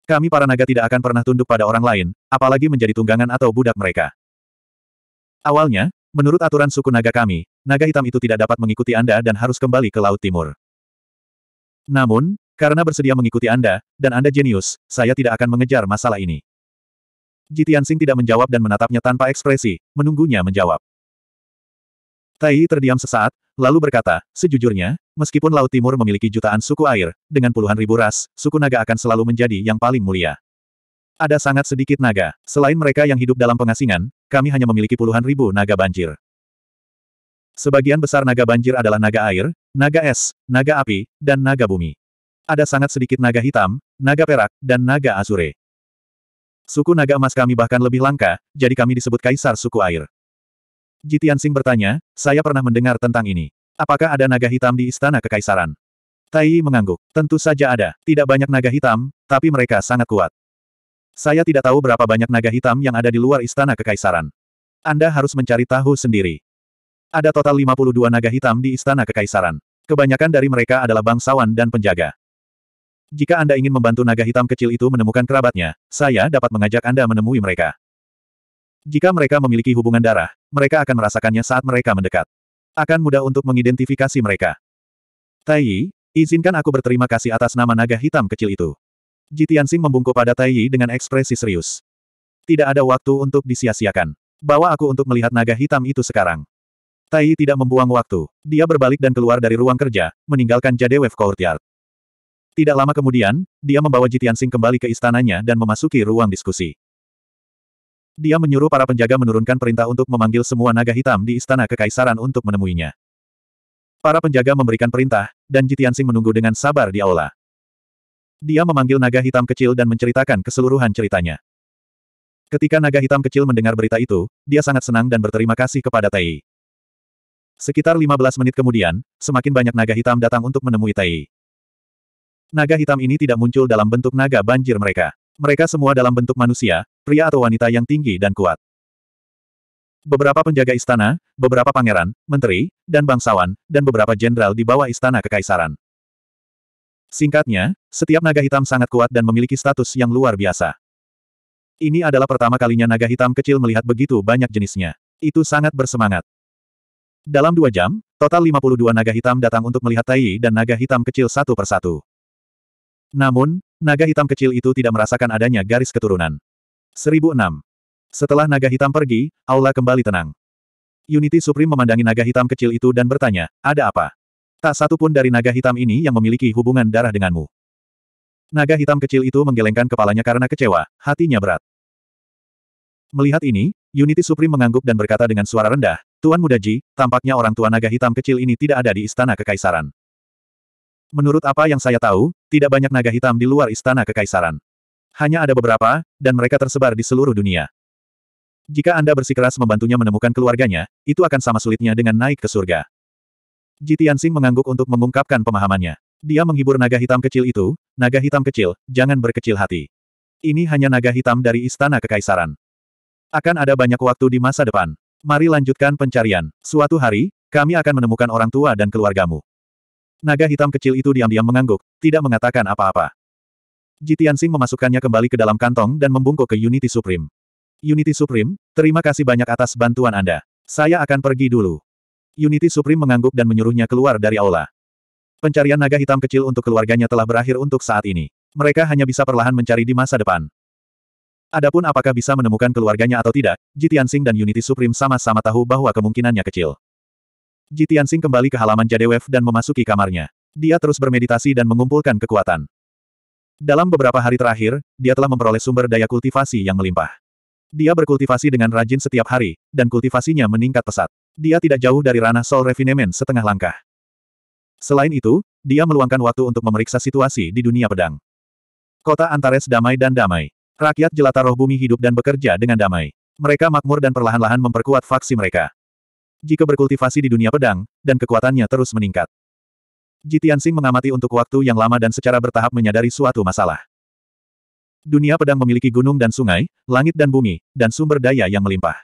Kami para naga tidak akan pernah tunduk pada orang lain, apalagi menjadi tunggangan atau budak mereka. Awalnya, menurut aturan suku naga kami, naga hitam itu tidak dapat mengikuti Anda dan harus kembali ke Laut Timur. Namun, karena bersedia mengikuti Anda, dan Anda jenius, saya tidak akan mengejar masalah ini. Jitian tidak menjawab dan menatapnya tanpa ekspresi, menunggunya menjawab. Tai terdiam sesaat, lalu berkata, sejujurnya, meskipun Laut Timur memiliki jutaan suku air, dengan puluhan ribu ras, suku naga akan selalu menjadi yang paling mulia. Ada sangat sedikit naga. Selain mereka yang hidup dalam pengasingan, kami hanya memiliki puluhan ribu naga banjir. Sebagian besar naga banjir adalah naga air, naga es, naga api, dan naga bumi. Ada sangat sedikit naga hitam, naga perak, dan naga azure. Suku naga emas kami bahkan lebih langka, jadi kami disebut kaisar suku air. Jitian Sing bertanya, saya pernah mendengar tentang ini. Apakah ada naga hitam di istana kekaisaran? Tai mengangguk. Tentu saja ada. Tidak banyak naga hitam, tapi mereka sangat kuat. Saya tidak tahu berapa banyak naga hitam yang ada di luar istana kekaisaran. Anda harus mencari tahu sendiri. Ada total 52 naga hitam di istana kekaisaran. Kebanyakan dari mereka adalah bangsawan dan penjaga. Jika Anda ingin membantu naga hitam kecil itu menemukan kerabatnya, saya dapat mengajak Anda menemui mereka. Jika mereka memiliki hubungan darah, mereka akan merasakannya saat mereka mendekat. Akan mudah untuk mengidentifikasi mereka. Tai Yi, izinkan aku berterima kasih atas nama naga hitam kecil itu. Jitiansing membungkuk pada Tai Yi dengan ekspresi serius. Tidak ada waktu untuk disia-siakan. Bawa aku untuk melihat naga hitam itu sekarang. Tai Yi tidak membuang waktu. Dia berbalik dan keluar dari ruang kerja, meninggalkan Jadewef Courtyard. Tidak lama kemudian, dia membawa Jitiansing kembali ke istananya dan memasuki ruang diskusi. Dia menyuruh para penjaga menurunkan perintah untuk memanggil semua naga hitam di istana kekaisaran untuk menemuinya. Para penjaga memberikan perintah, dan Jitiansing menunggu dengan sabar di aula. Dia memanggil naga hitam kecil dan menceritakan keseluruhan ceritanya. Ketika naga hitam kecil mendengar berita itu, dia sangat senang dan berterima kasih kepada Tai. Sekitar 15 menit kemudian, semakin banyak naga hitam datang untuk menemui Tai. Naga hitam ini tidak muncul dalam bentuk naga banjir mereka. Mereka semua dalam bentuk manusia, pria atau wanita yang tinggi dan kuat. Beberapa penjaga istana, beberapa pangeran, menteri, dan bangsawan, dan beberapa jenderal di bawah istana kekaisaran. Singkatnya, setiap naga hitam sangat kuat dan memiliki status yang luar biasa. Ini adalah pertama kalinya naga hitam kecil melihat begitu banyak jenisnya. Itu sangat bersemangat. Dalam dua jam, total 52 naga hitam datang untuk melihat Tai dan naga hitam kecil satu persatu. Namun, Naga hitam kecil itu tidak merasakan adanya garis keturunan. 1006. Setelah naga hitam pergi, aula kembali tenang. Unity Supreme memandangi naga hitam kecil itu dan bertanya, ada apa? Tak satu pun dari naga hitam ini yang memiliki hubungan darah denganmu. Naga hitam kecil itu menggelengkan kepalanya karena kecewa, hatinya berat. Melihat ini, Unity Supreme mengangguk dan berkata dengan suara rendah, Tuan Muda Ji, tampaknya orang tua naga hitam kecil ini tidak ada di istana kekaisaran. Menurut apa yang saya tahu, tidak banyak naga hitam di luar istana kekaisaran. Hanya ada beberapa, dan mereka tersebar di seluruh dunia. Jika Anda bersikeras membantunya menemukan keluarganya, itu akan sama sulitnya dengan naik ke surga. Jitiansing mengangguk untuk mengungkapkan pemahamannya. Dia menghibur naga hitam kecil itu, naga hitam kecil, jangan berkecil hati. Ini hanya naga hitam dari istana kekaisaran. Akan ada banyak waktu di masa depan. Mari lanjutkan pencarian. Suatu hari, kami akan menemukan orang tua dan keluargamu. Naga hitam kecil itu diam-diam mengangguk, tidak mengatakan apa-apa. Tianxing memasukkannya kembali ke dalam kantong dan membungkuk ke Unity Supreme. Unity Supreme, terima kasih banyak atas bantuan Anda. Saya akan pergi dulu. Unity Supreme mengangguk dan menyuruhnya keluar dari aula. Pencarian naga hitam kecil untuk keluarganya telah berakhir untuk saat ini. Mereka hanya bisa perlahan mencari di masa depan. Adapun apakah bisa menemukan keluarganya atau tidak, Tianxing dan Unity Supreme sama-sama tahu bahwa kemungkinannya kecil. Ji Tianxing kembali ke halaman Jade Wave dan memasuki kamarnya. Dia terus bermeditasi dan mengumpulkan kekuatan. Dalam beberapa hari terakhir, dia telah memperoleh sumber daya kultivasi yang melimpah. Dia berkultivasi dengan rajin setiap hari, dan kultivasinya meningkat pesat. Dia tidak jauh dari ranah Soul Refinement setengah langkah. Selain itu, dia meluangkan waktu untuk memeriksa situasi di dunia pedang. Kota Antares damai dan damai. Rakyat jelata roh bumi hidup dan bekerja dengan damai. Mereka makmur dan perlahan-lahan memperkuat faksi mereka. Jika berkultivasi di dunia pedang, dan kekuatannya terus meningkat. Jitiansing mengamati untuk waktu yang lama dan secara bertahap menyadari suatu masalah. Dunia pedang memiliki gunung dan sungai, langit dan bumi, dan sumber daya yang melimpah.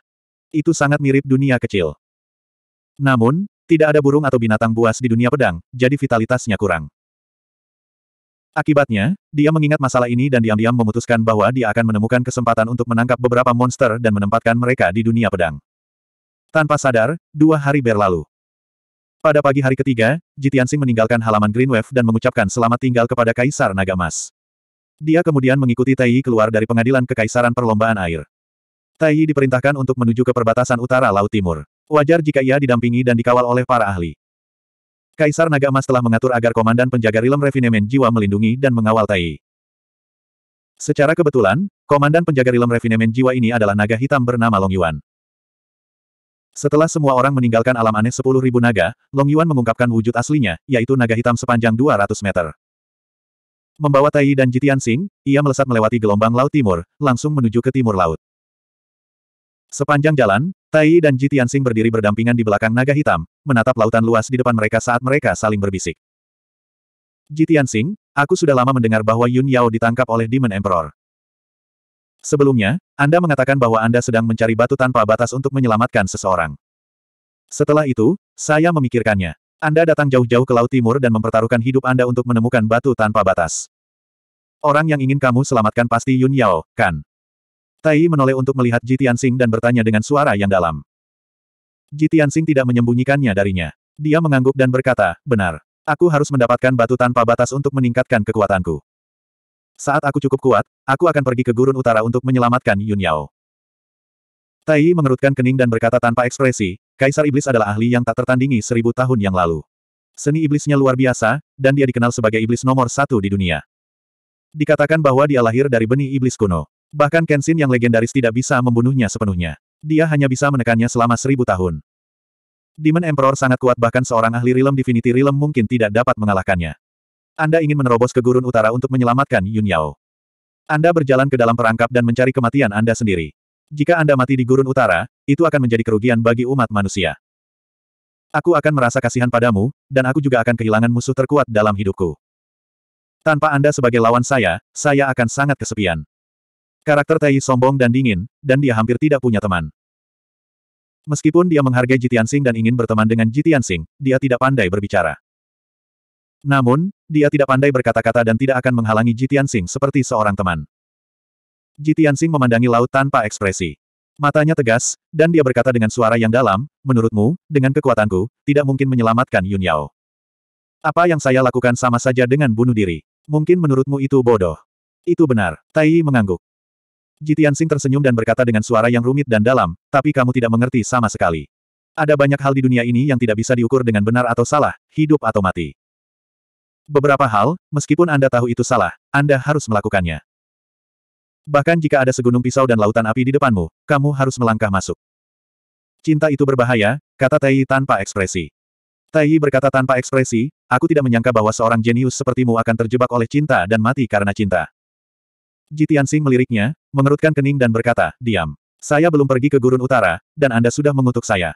Itu sangat mirip dunia kecil. Namun, tidak ada burung atau binatang buas di dunia pedang, jadi vitalitasnya kurang. Akibatnya, dia mengingat masalah ini dan diam-diam memutuskan bahwa dia akan menemukan kesempatan untuk menangkap beberapa monster dan menempatkan mereka di dunia pedang. Tanpa sadar, dua hari berlalu. Pada pagi hari ketiga, Jitiansing meninggalkan halaman Green Wave dan mengucapkan selamat tinggal kepada Kaisar Naga Mas. Dia kemudian mengikuti Taiyi keluar dari pengadilan Kekaisaran Perlombaan Air. Taiyi diperintahkan untuk menuju ke perbatasan utara Laut Timur. Wajar jika ia didampingi dan dikawal oleh para ahli. Kaisar Naga Mas telah mengatur agar Komandan Penjaga Rilem Refinemen Jiwa melindungi dan mengawal Taiyi. Secara kebetulan, Komandan Penjaga Rilem Refinemen Jiwa ini adalah naga hitam bernama Long Yuan. Setelah semua orang meninggalkan alam aneh sepuluh ribu naga, Long Yuan mengungkapkan wujud aslinya, yaitu naga hitam sepanjang 200 meter. Membawa Tai dan Jitian Sing, ia melesat melewati gelombang laut timur, langsung menuju ke timur laut. Sepanjang jalan, Tai dan Jitian Sing berdiri berdampingan di belakang naga hitam, menatap lautan luas di depan mereka saat mereka saling berbisik. Jitian Sing, aku sudah lama mendengar bahwa Yun Yao ditangkap oleh Demon Emperor. Sebelumnya, Anda mengatakan bahwa Anda sedang mencari batu tanpa batas untuk menyelamatkan seseorang. Setelah itu, saya memikirkannya. Anda datang jauh-jauh ke Laut Timur dan mempertaruhkan hidup Anda untuk menemukan batu tanpa batas. Orang yang ingin kamu selamatkan pasti Yun Yao, kan? Tai menoleh untuk melihat Jitian Sing dan bertanya dengan suara yang dalam. Jitian Sing tidak menyembunyikannya darinya. Dia mengangguk dan berkata, benar. Aku harus mendapatkan batu tanpa batas untuk meningkatkan kekuatanku. Saat aku cukup kuat, aku akan pergi ke gurun utara untuk menyelamatkan Yun Yao. Tai Yi mengerutkan kening dan berkata tanpa ekspresi, Kaisar Iblis adalah ahli yang tak tertandingi seribu tahun yang lalu. Seni iblisnya luar biasa, dan dia dikenal sebagai iblis nomor satu di dunia. Dikatakan bahwa dia lahir dari benih iblis kuno. Bahkan Kenshin yang legendaris tidak bisa membunuhnya sepenuhnya. Dia hanya bisa menekannya selama seribu tahun. Demon Emperor sangat kuat bahkan seorang ahli rilem Divinity Rilem mungkin tidak dapat mengalahkannya. Anda ingin menerobos ke gurun utara untuk menyelamatkan Yun Yao. Anda berjalan ke dalam perangkap dan mencari kematian Anda sendiri. Jika Anda mati di gurun utara, itu akan menjadi kerugian bagi umat manusia. Aku akan merasa kasihan padamu, dan aku juga akan kehilangan musuh terkuat dalam hidupku. Tanpa Anda sebagai lawan saya, saya akan sangat kesepian. Karakter Tai sombong dan dingin, dan dia hampir tidak punya teman. Meskipun dia menghargai Jitian Sing dan ingin berteman dengan Jitian Sing, dia tidak pandai berbicara. Namun, dia tidak pandai berkata-kata dan tidak akan menghalangi Jitian Sing seperti seorang teman. Jitian Sing memandangi laut tanpa ekspresi. Matanya tegas, dan dia berkata dengan suara yang dalam, menurutmu, dengan kekuatanku, tidak mungkin menyelamatkan Yun Yao. Apa yang saya lakukan sama saja dengan bunuh diri. Mungkin menurutmu itu bodoh. Itu benar, Tai Yi mengangguk. Jitian Sing tersenyum dan berkata dengan suara yang rumit dan dalam, tapi kamu tidak mengerti sama sekali. Ada banyak hal di dunia ini yang tidak bisa diukur dengan benar atau salah, hidup atau mati. Beberapa hal, meskipun Anda tahu itu salah, Anda harus melakukannya. Bahkan jika ada segunung pisau dan lautan api di depanmu, kamu harus melangkah masuk. Cinta itu berbahaya, kata Tai tanpa ekspresi. Tai berkata tanpa ekspresi, aku tidak menyangka bahwa seorang jenius sepertimu akan terjebak oleh cinta dan mati karena cinta. Jitian Sing meliriknya, mengerutkan kening dan berkata, diam. Saya belum pergi ke gurun utara, dan Anda sudah mengutuk saya.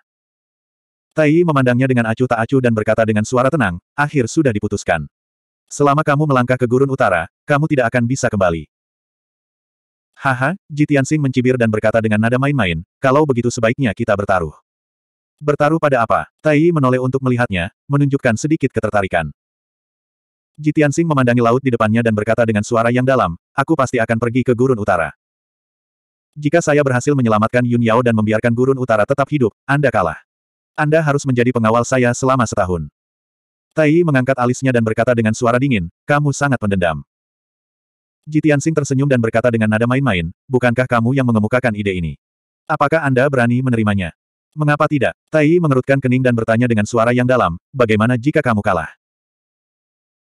Tai memandangnya dengan acuh tak acuh dan berkata dengan suara tenang, akhir sudah diputuskan. Selama kamu melangkah ke gurun utara, kamu tidak akan bisa kembali. Haha, Jitiansing mencibir dan berkata dengan nada main-main, kalau begitu sebaiknya kita bertaruh. Bertaruh pada apa? Tai menoleh untuk melihatnya, menunjukkan sedikit ketertarikan. Jitiansing memandangi laut di depannya dan berkata dengan suara yang dalam, aku pasti akan pergi ke gurun utara. Jika saya berhasil menyelamatkan Yun Yao dan membiarkan gurun utara tetap hidup, Anda kalah. Anda harus menjadi pengawal saya selama setahun. Tai mengangkat alisnya dan berkata dengan suara dingin, kamu sangat pendendam. Jitian Sing tersenyum dan berkata dengan nada main-main, bukankah kamu yang mengemukakan ide ini? Apakah Anda berani menerimanya? Mengapa tidak? Tai mengerutkan kening dan bertanya dengan suara yang dalam, bagaimana jika kamu kalah?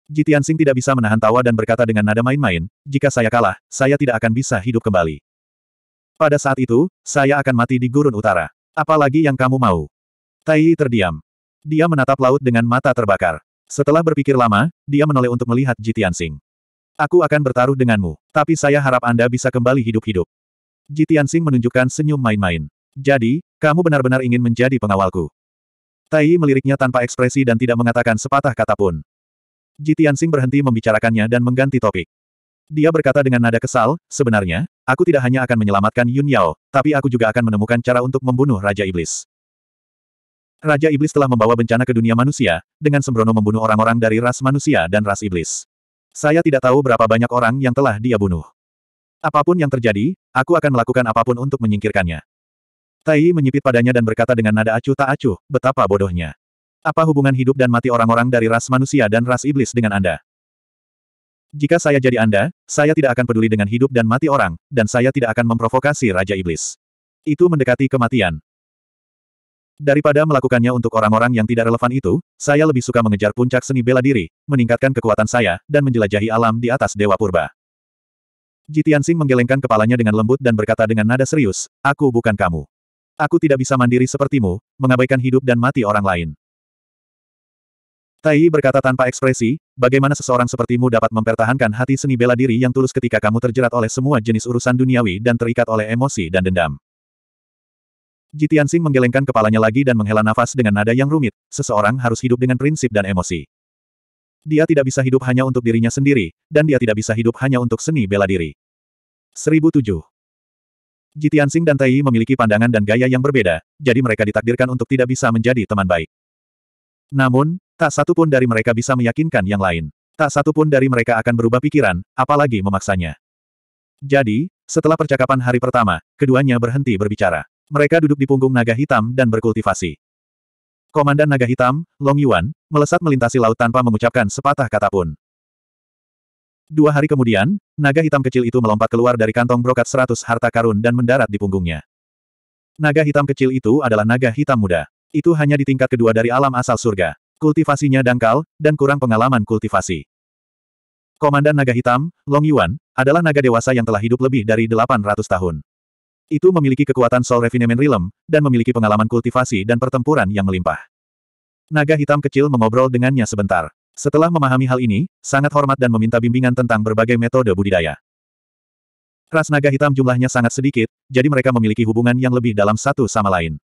Jitian Sing tidak bisa menahan tawa dan berkata dengan nada main-main, jika saya kalah, saya tidak akan bisa hidup kembali. Pada saat itu, saya akan mati di gurun utara. Apalagi yang kamu mau? Tai terdiam. Dia menatap laut dengan mata terbakar. Setelah berpikir lama, dia menoleh untuk melihat Jitiansing. Aku akan bertaruh denganmu, tapi saya harap Anda bisa kembali hidup-hidup. Jitiansing menunjukkan senyum main-main. Jadi, kamu benar-benar ingin menjadi pengawalku. Tai meliriknya tanpa ekspresi dan tidak mengatakan sepatah kata pun. Jitiansing berhenti membicarakannya dan mengganti topik. Dia berkata dengan nada kesal, sebenarnya, aku tidak hanya akan menyelamatkan Yun Yao, tapi aku juga akan menemukan cara untuk membunuh Raja Iblis. Raja Iblis telah membawa bencana ke dunia manusia, dengan sembrono membunuh orang-orang dari ras manusia dan ras iblis. Saya tidak tahu berapa banyak orang yang telah dia bunuh. Apapun yang terjadi, aku akan melakukan apapun untuk menyingkirkannya. Tai menyipit padanya dan berkata dengan nada acuh tak acuh, betapa bodohnya. Apa hubungan hidup dan mati orang-orang dari ras manusia dan ras iblis dengan Anda? Jika saya jadi Anda, saya tidak akan peduli dengan hidup dan mati orang, dan saya tidak akan memprovokasi Raja Iblis. Itu mendekati kematian. Daripada melakukannya untuk orang-orang yang tidak relevan itu, saya lebih suka mengejar puncak seni bela diri, meningkatkan kekuatan saya, dan menjelajahi alam di atas Dewa Purba. Jitiansing menggelengkan kepalanya dengan lembut dan berkata dengan nada serius, Aku bukan kamu. Aku tidak bisa mandiri sepertimu, mengabaikan hidup dan mati orang lain. Tai berkata tanpa ekspresi, bagaimana seseorang sepertimu dapat mempertahankan hati seni bela diri yang tulus ketika kamu terjerat oleh semua jenis urusan duniawi dan terikat oleh emosi dan dendam. Jitian Sing menggelengkan kepalanya lagi dan menghela nafas dengan nada yang rumit, seseorang harus hidup dengan prinsip dan emosi. Dia tidak bisa hidup hanya untuk dirinya sendiri, dan dia tidak bisa hidup hanya untuk seni bela diri. 1007 Sing dan Tai memiliki pandangan dan gaya yang berbeda, jadi mereka ditakdirkan untuk tidak bisa menjadi teman baik. Namun, tak satu pun dari mereka bisa meyakinkan yang lain. Tak satu pun dari mereka akan berubah pikiran, apalagi memaksanya. Jadi, setelah percakapan hari pertama, keduanya berhenti berbicara. Mereka duduk di punggung naga hitam dan berkultivasi. Komandan naga hitam, Long Yuan, melesat melintasi laut tanpa mengucapkan sepatah kata pun. Dua hari kemudian, naga hitam kecil itu melompat keluar dari kantong brokat seratus harta karun dan mendarat di punggungnya. Naga hitam kecil itu adalah naga hitam muda. Itu hanya di tingkat kedua dari alam asal surga. Kultivasinya dangkal, dan kurang pengalaman kultivasi. Komandan naga hitam, Long Yuan, adalah naga dewasa yang telah hidup lebih dari 800 tahun. Itu memiliki kekuatan Soul Refinement Realm, dan memiliki pengalaman kultivasi dan pertempuran yang melimpah. Naga hitam kecil mengobrol dengannya sebentar. Setelah memahami hal ini, sangat hormat dan meminta bimbingan tentang berbagai metode budidaya. Ras naga hitam jumlahnya sangat sedikit, jadi mereka memiliki hubungan yang lebih dalam satu sama lain.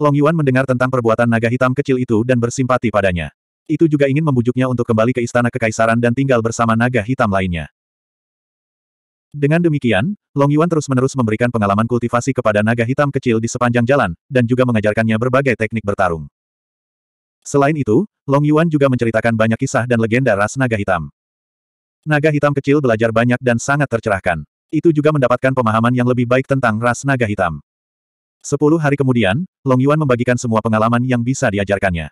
Long Yuan mendengar tentang perbuatan naga hitam kecil itu dan bersimpati padanya. Itu juga ingin membujuknya untuk kembali ke istana kekaisaran dan tinggal bersama naga hitam lainnya. Dengan demikian, Long Yuan terus-menerus memberikan pengalaman kultivasi kepada naga hitam kecil di sepanjang jalan, dan juga mengajarkannya berbagai teknik bertarung. Selain itu, Long Yuan juga menceritakan banyak kisah dan legenda ras naga hitam. Naga hitam kecil belajar banyak dan sangat tercerahkan. Itu juga mendapatkan pemahaman yang lebih baik tentang ras naga hitam. Sepuluh hari kemudian, Long Yuan membagikan semua pengalaman yang bisa diajarkannya.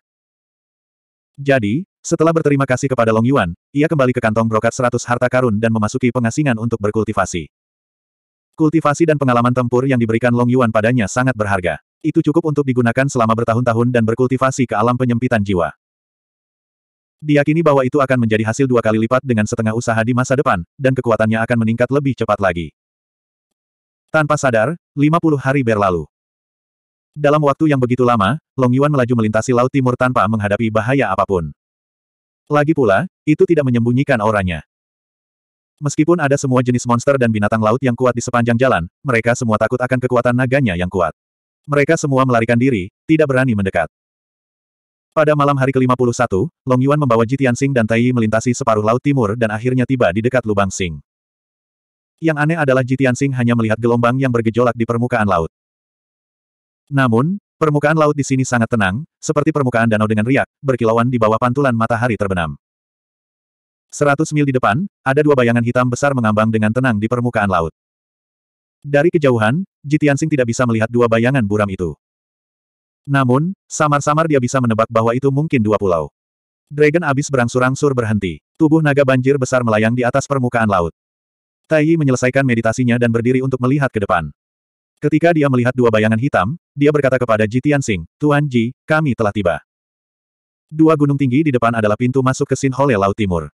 Jadi, setelah berterima kasih kepada Long Yuan, ia kembali ke kantong brokat 100 harta karun dan memasuki pengasingan untuk berkultivasi. Kultivasi dan pengalaman tempur yang diberikan Long Yuan padanya sangat berharga. Itu cukup untuk digunakan selama bertahun-tahun dan berkultivasi ke alam penyempitan jiwa. Diakini bahwa itu akan menjadi hasil dua kali lipat dengan setengah usaha di masa depan, dan kekuatannya akan meningkat lebih cepat lagi. Tanpa sadar, 50 hari berlalu. Dalam waktu yang begitu lama, Long Yuan melaju melintasi Laut Timur tanpa menghadapi bahaya apapun. Lagi pula, itu tidak menyembunyikan auranya. Meskipun ada semua jenis monster dan binatang laut yang kuat di sepanjang jalan, mereka semua takut akan kekuatan naganya yang kuat. Mereka semua melarikan diri, tidak berani mendekat. Pada malam hari ke-51, Long Yuan membawa Jitian Sing dan Tai Yi melintasi separuh laut timur dan akhirnya tiba di dekat lubang Sing. Yang aneh adalah Jitian Sing hanya melihat gelombang yang bergejolak di permukaan laut. Namun, permukaan laut di sini sangat tenang, seperti permukaan danau dengan riak, berkilauan di bawah pantulan matahari terbenam. Seratus mil di depan, ada dua bayangan hitam besar mengambang dengan tenang di permukaan laut. Dari kejauhan, Jitiansing tidak bisa melihat dua bayangan buram itu. Namun, samar-samar dia bisa menebak bahwa itu mungkin dua pulau. Dragon abis berangsur-angsur berhenti. Tubuh naga banjir besar melayang di atas permukaan laut. Tai Yi menyelesaikan meditasinya dan berdiri untuk melihat ke depan. Ketika dia melihat dua bayangan hitam, dia berkata kepada Jitian Tianxing, Tuan Ji, kami telah tiba. Dua gunung tinggi di depan adalah pintu masuk ke Sinhole Laut Timur.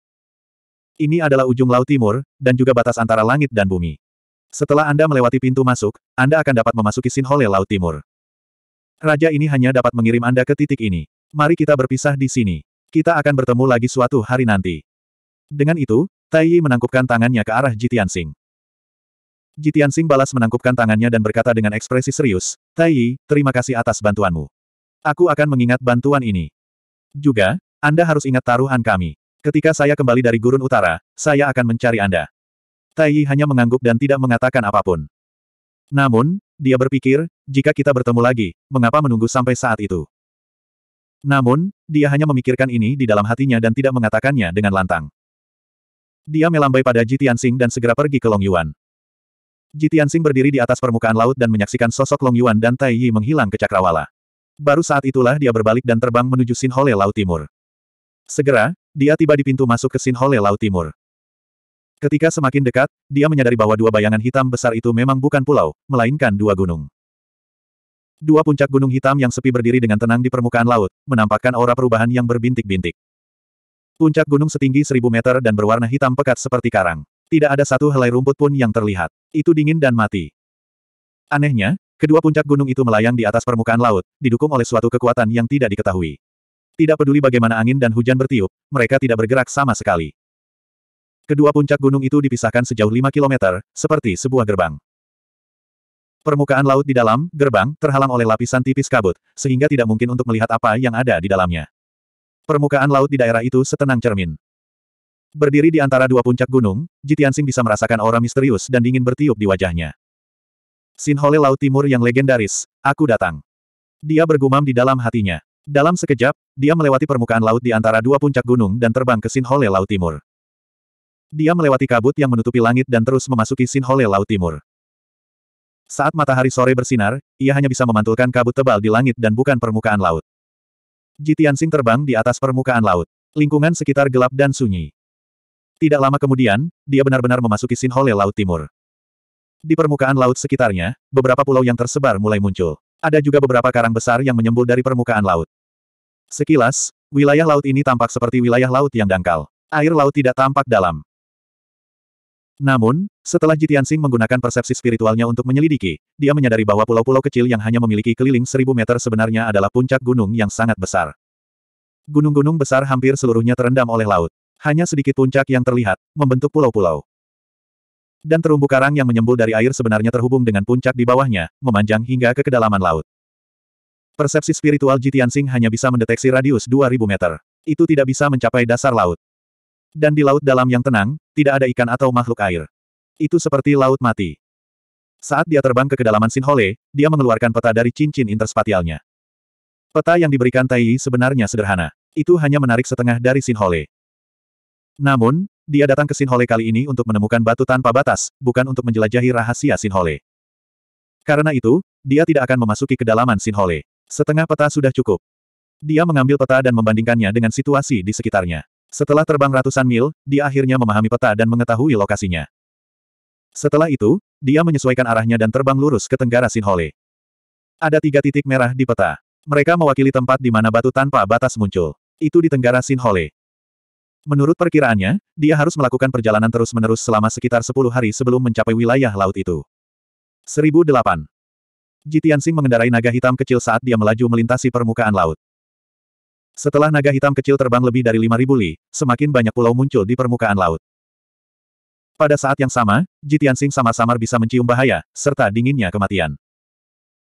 Ini adalah ujung Laut Timur, dan juga batas antara langit dan bumi. Setelah Anda melewati pintu masuk, Anda akan dapat memasuki Sinhole Laut Timur. Raja ini hanya dapat mengirim Anda ke titik ini. Mari kita berpisah di sini. Kita akan bertemu lagi suatu hari nanti. Dengan itu, Tai Yi menangkupkan tangannya ke arah Jitian Sing. Jitian Sing balas menangkupkan tangannya dan berkata dengan ekspresi serius, Tai terima kasih atas bantuanmu. Aku akan mengingat bantuan ini. Juga, Anda harus ingat taruhan kami. Ketika saya kembali dari Gurun Utara, saya akan mencari Anda. Tai Yi hanya mengangguk dan tidak mengatakan apapun. Namun, dia berpikir, jika kita bertemu lagi, mengapa menunggu sampai saat itu? Namun, dia hanya memikirkan ini di dalam hatinya dan tidak mengatakannya dengan lantang. Dia melambai pada Jitian Sing dan segera pergi ke Long Yuan. Jitian Sing berdiri di atas permukaan laut dan menyaksikan sosok Long Yuan dan Tai Yi menghilang ke cakrawala. Baru saat itulah dia berbalik dan terbang menuju Sinhole Laut Timur. Segera, dia tiba di pintu masuk ke Sinhole Laut Timur. Ketika semakin dekat, dia menyadari bahwa dua bayangan hitam besar itu memang bukan pulau, melainkan dua gunung. Dua puncak gunung hitam yang sepi berdiri dengan tenang di permukaan laut, menampakkan aura perubahan yang berbintik-bintik. Puncak gunung setinggi seribu meter dan berwarna hitam pekat seperti karang. Tidak ada satu helai rumput pun yang terlihat. Itu dingin dan mati. Anehnya, kedua puncak gunung itu melayang di atas permukaan laut, didukung oleh suatu kekuatan yang tidak diketahui. Tidak peduli bagaimana angin dan hujan bertiup, mereka tidak bergerak sama sekali. Kedua puncak gunung itu dipisahkan sejauh 5 km, seperti sebuah gerbang. Permukaan laut di dalam gerbang terhalang oleh lapisan tipis kabut, sehingga tidak mungkin untuk melihat apa yang ada di dalamnya. Permukaan laut di daerah itu setenang cermin. Berdiri di antara dua puncak gunung, Jitiansing bisa merasakan aura misterius dan dingin bertiup di wajahnya. Sinhole Laut Timur yang legendaris, aku datang. Dia bergumam di dalam hatinya. Dalam sekejap, dia melewati permukaan laut di antara dua puncak gunung dan terbang ke Sinhole Laut Timur. Dia melewati kabut yang menutupi langit dan terus memasuki Sinhole Laut Timur. Saat matahari sore bersinar, ia hanya bisa memantulkan kabut tebal di langit dan bukan permukaan laut. Jitiansing terbang di atas permukaan laut. Lingkungan sekitar gelap dan sunyi. Tidak lama kemudian, dia benar-benar memasuki sinhole Laut Timur. Di permukaan laut sekitarnya, beberapa pulau yang tersebar mulai muncul. Ada juga beberapa karang besar yang menyembul dari permukaan laut. Sekilas, wilayah laut ini tampak seperti wilayah laut yang dangkal. Air laut tidak tampak dalam. Namun, setelah Jitiansing menggunakan persepsi spiritualnya untuk menyelidiki, dia menyadari bahwa pulau-pulau kecil yang hanya memiliki keliling seribu meter sebenarnya adalah puncak gunung yang sangat besar. Gunung-gunung besar hampir seluruhnya terendam oleh laut. Hanya sedikit puncak yang terlihat, membentuk pulau-pulau. Dan terumbu karang yang menyembul dari air sebenarnya terhubung dengan puncak di bawahnya, memanjang hingga ke kedalaman laut. Persepsi spiritual Jitian Sing hanya bisa mendeteksi radius 2000 meter. Itu tidak bisa mencapai dasar laut. Dan di laut dalam yang tenang, tidak ada ikan atau makhluk air. Itu seperti laut mati. Saat dia terbang ke kedalaman Sinhole, dia mengeluarkan peta dari cincin interspatialnya. Peta yang diberikan Tai sebenarnya sederhana. Itu hanya menarik setengah dari Sinhole. Namun, dia datang ke Sinhole kali ini untuk menemukan batu tanpa batas, bukan untuk menjelajahi rahasia Sinhole. Karena itu, dia tidak akan memasuki kedalaman Sinhole. Setengah peta sudah cukup. Dia mengambil peta dan membandingkannya dengan situasi di sekitarnya. Setelah terbang ratusan mil, dia akhirnya memahami peta dan mengetahui lokasinya. Setelah itu, dia menyesuaikan arahnya dan terbang lurus ke tenggara Sinhole. Ada tiga titik merah di peta. Mereka mewakili tempat di mana batu tanpa batas muncul. Itu di tenggara Sinhole. Menurut perkiraannya, dia harus melakukan perjalanan terus-menerus selama sekitar 10 hari sebelum mencapai wilayah laut itu. 1008. Jitiansing mengendarai naga hitam kecil saat dia melaju melintasi permukaan laut. Setelah naga hitam kecil terbang lebih dari 5.000 li, semakin banyak pulau muncul di permukaan laut. Pada saat yang sama, Jitiansing samar-samar bisa mencium bahaya, serta dinginnya kematian.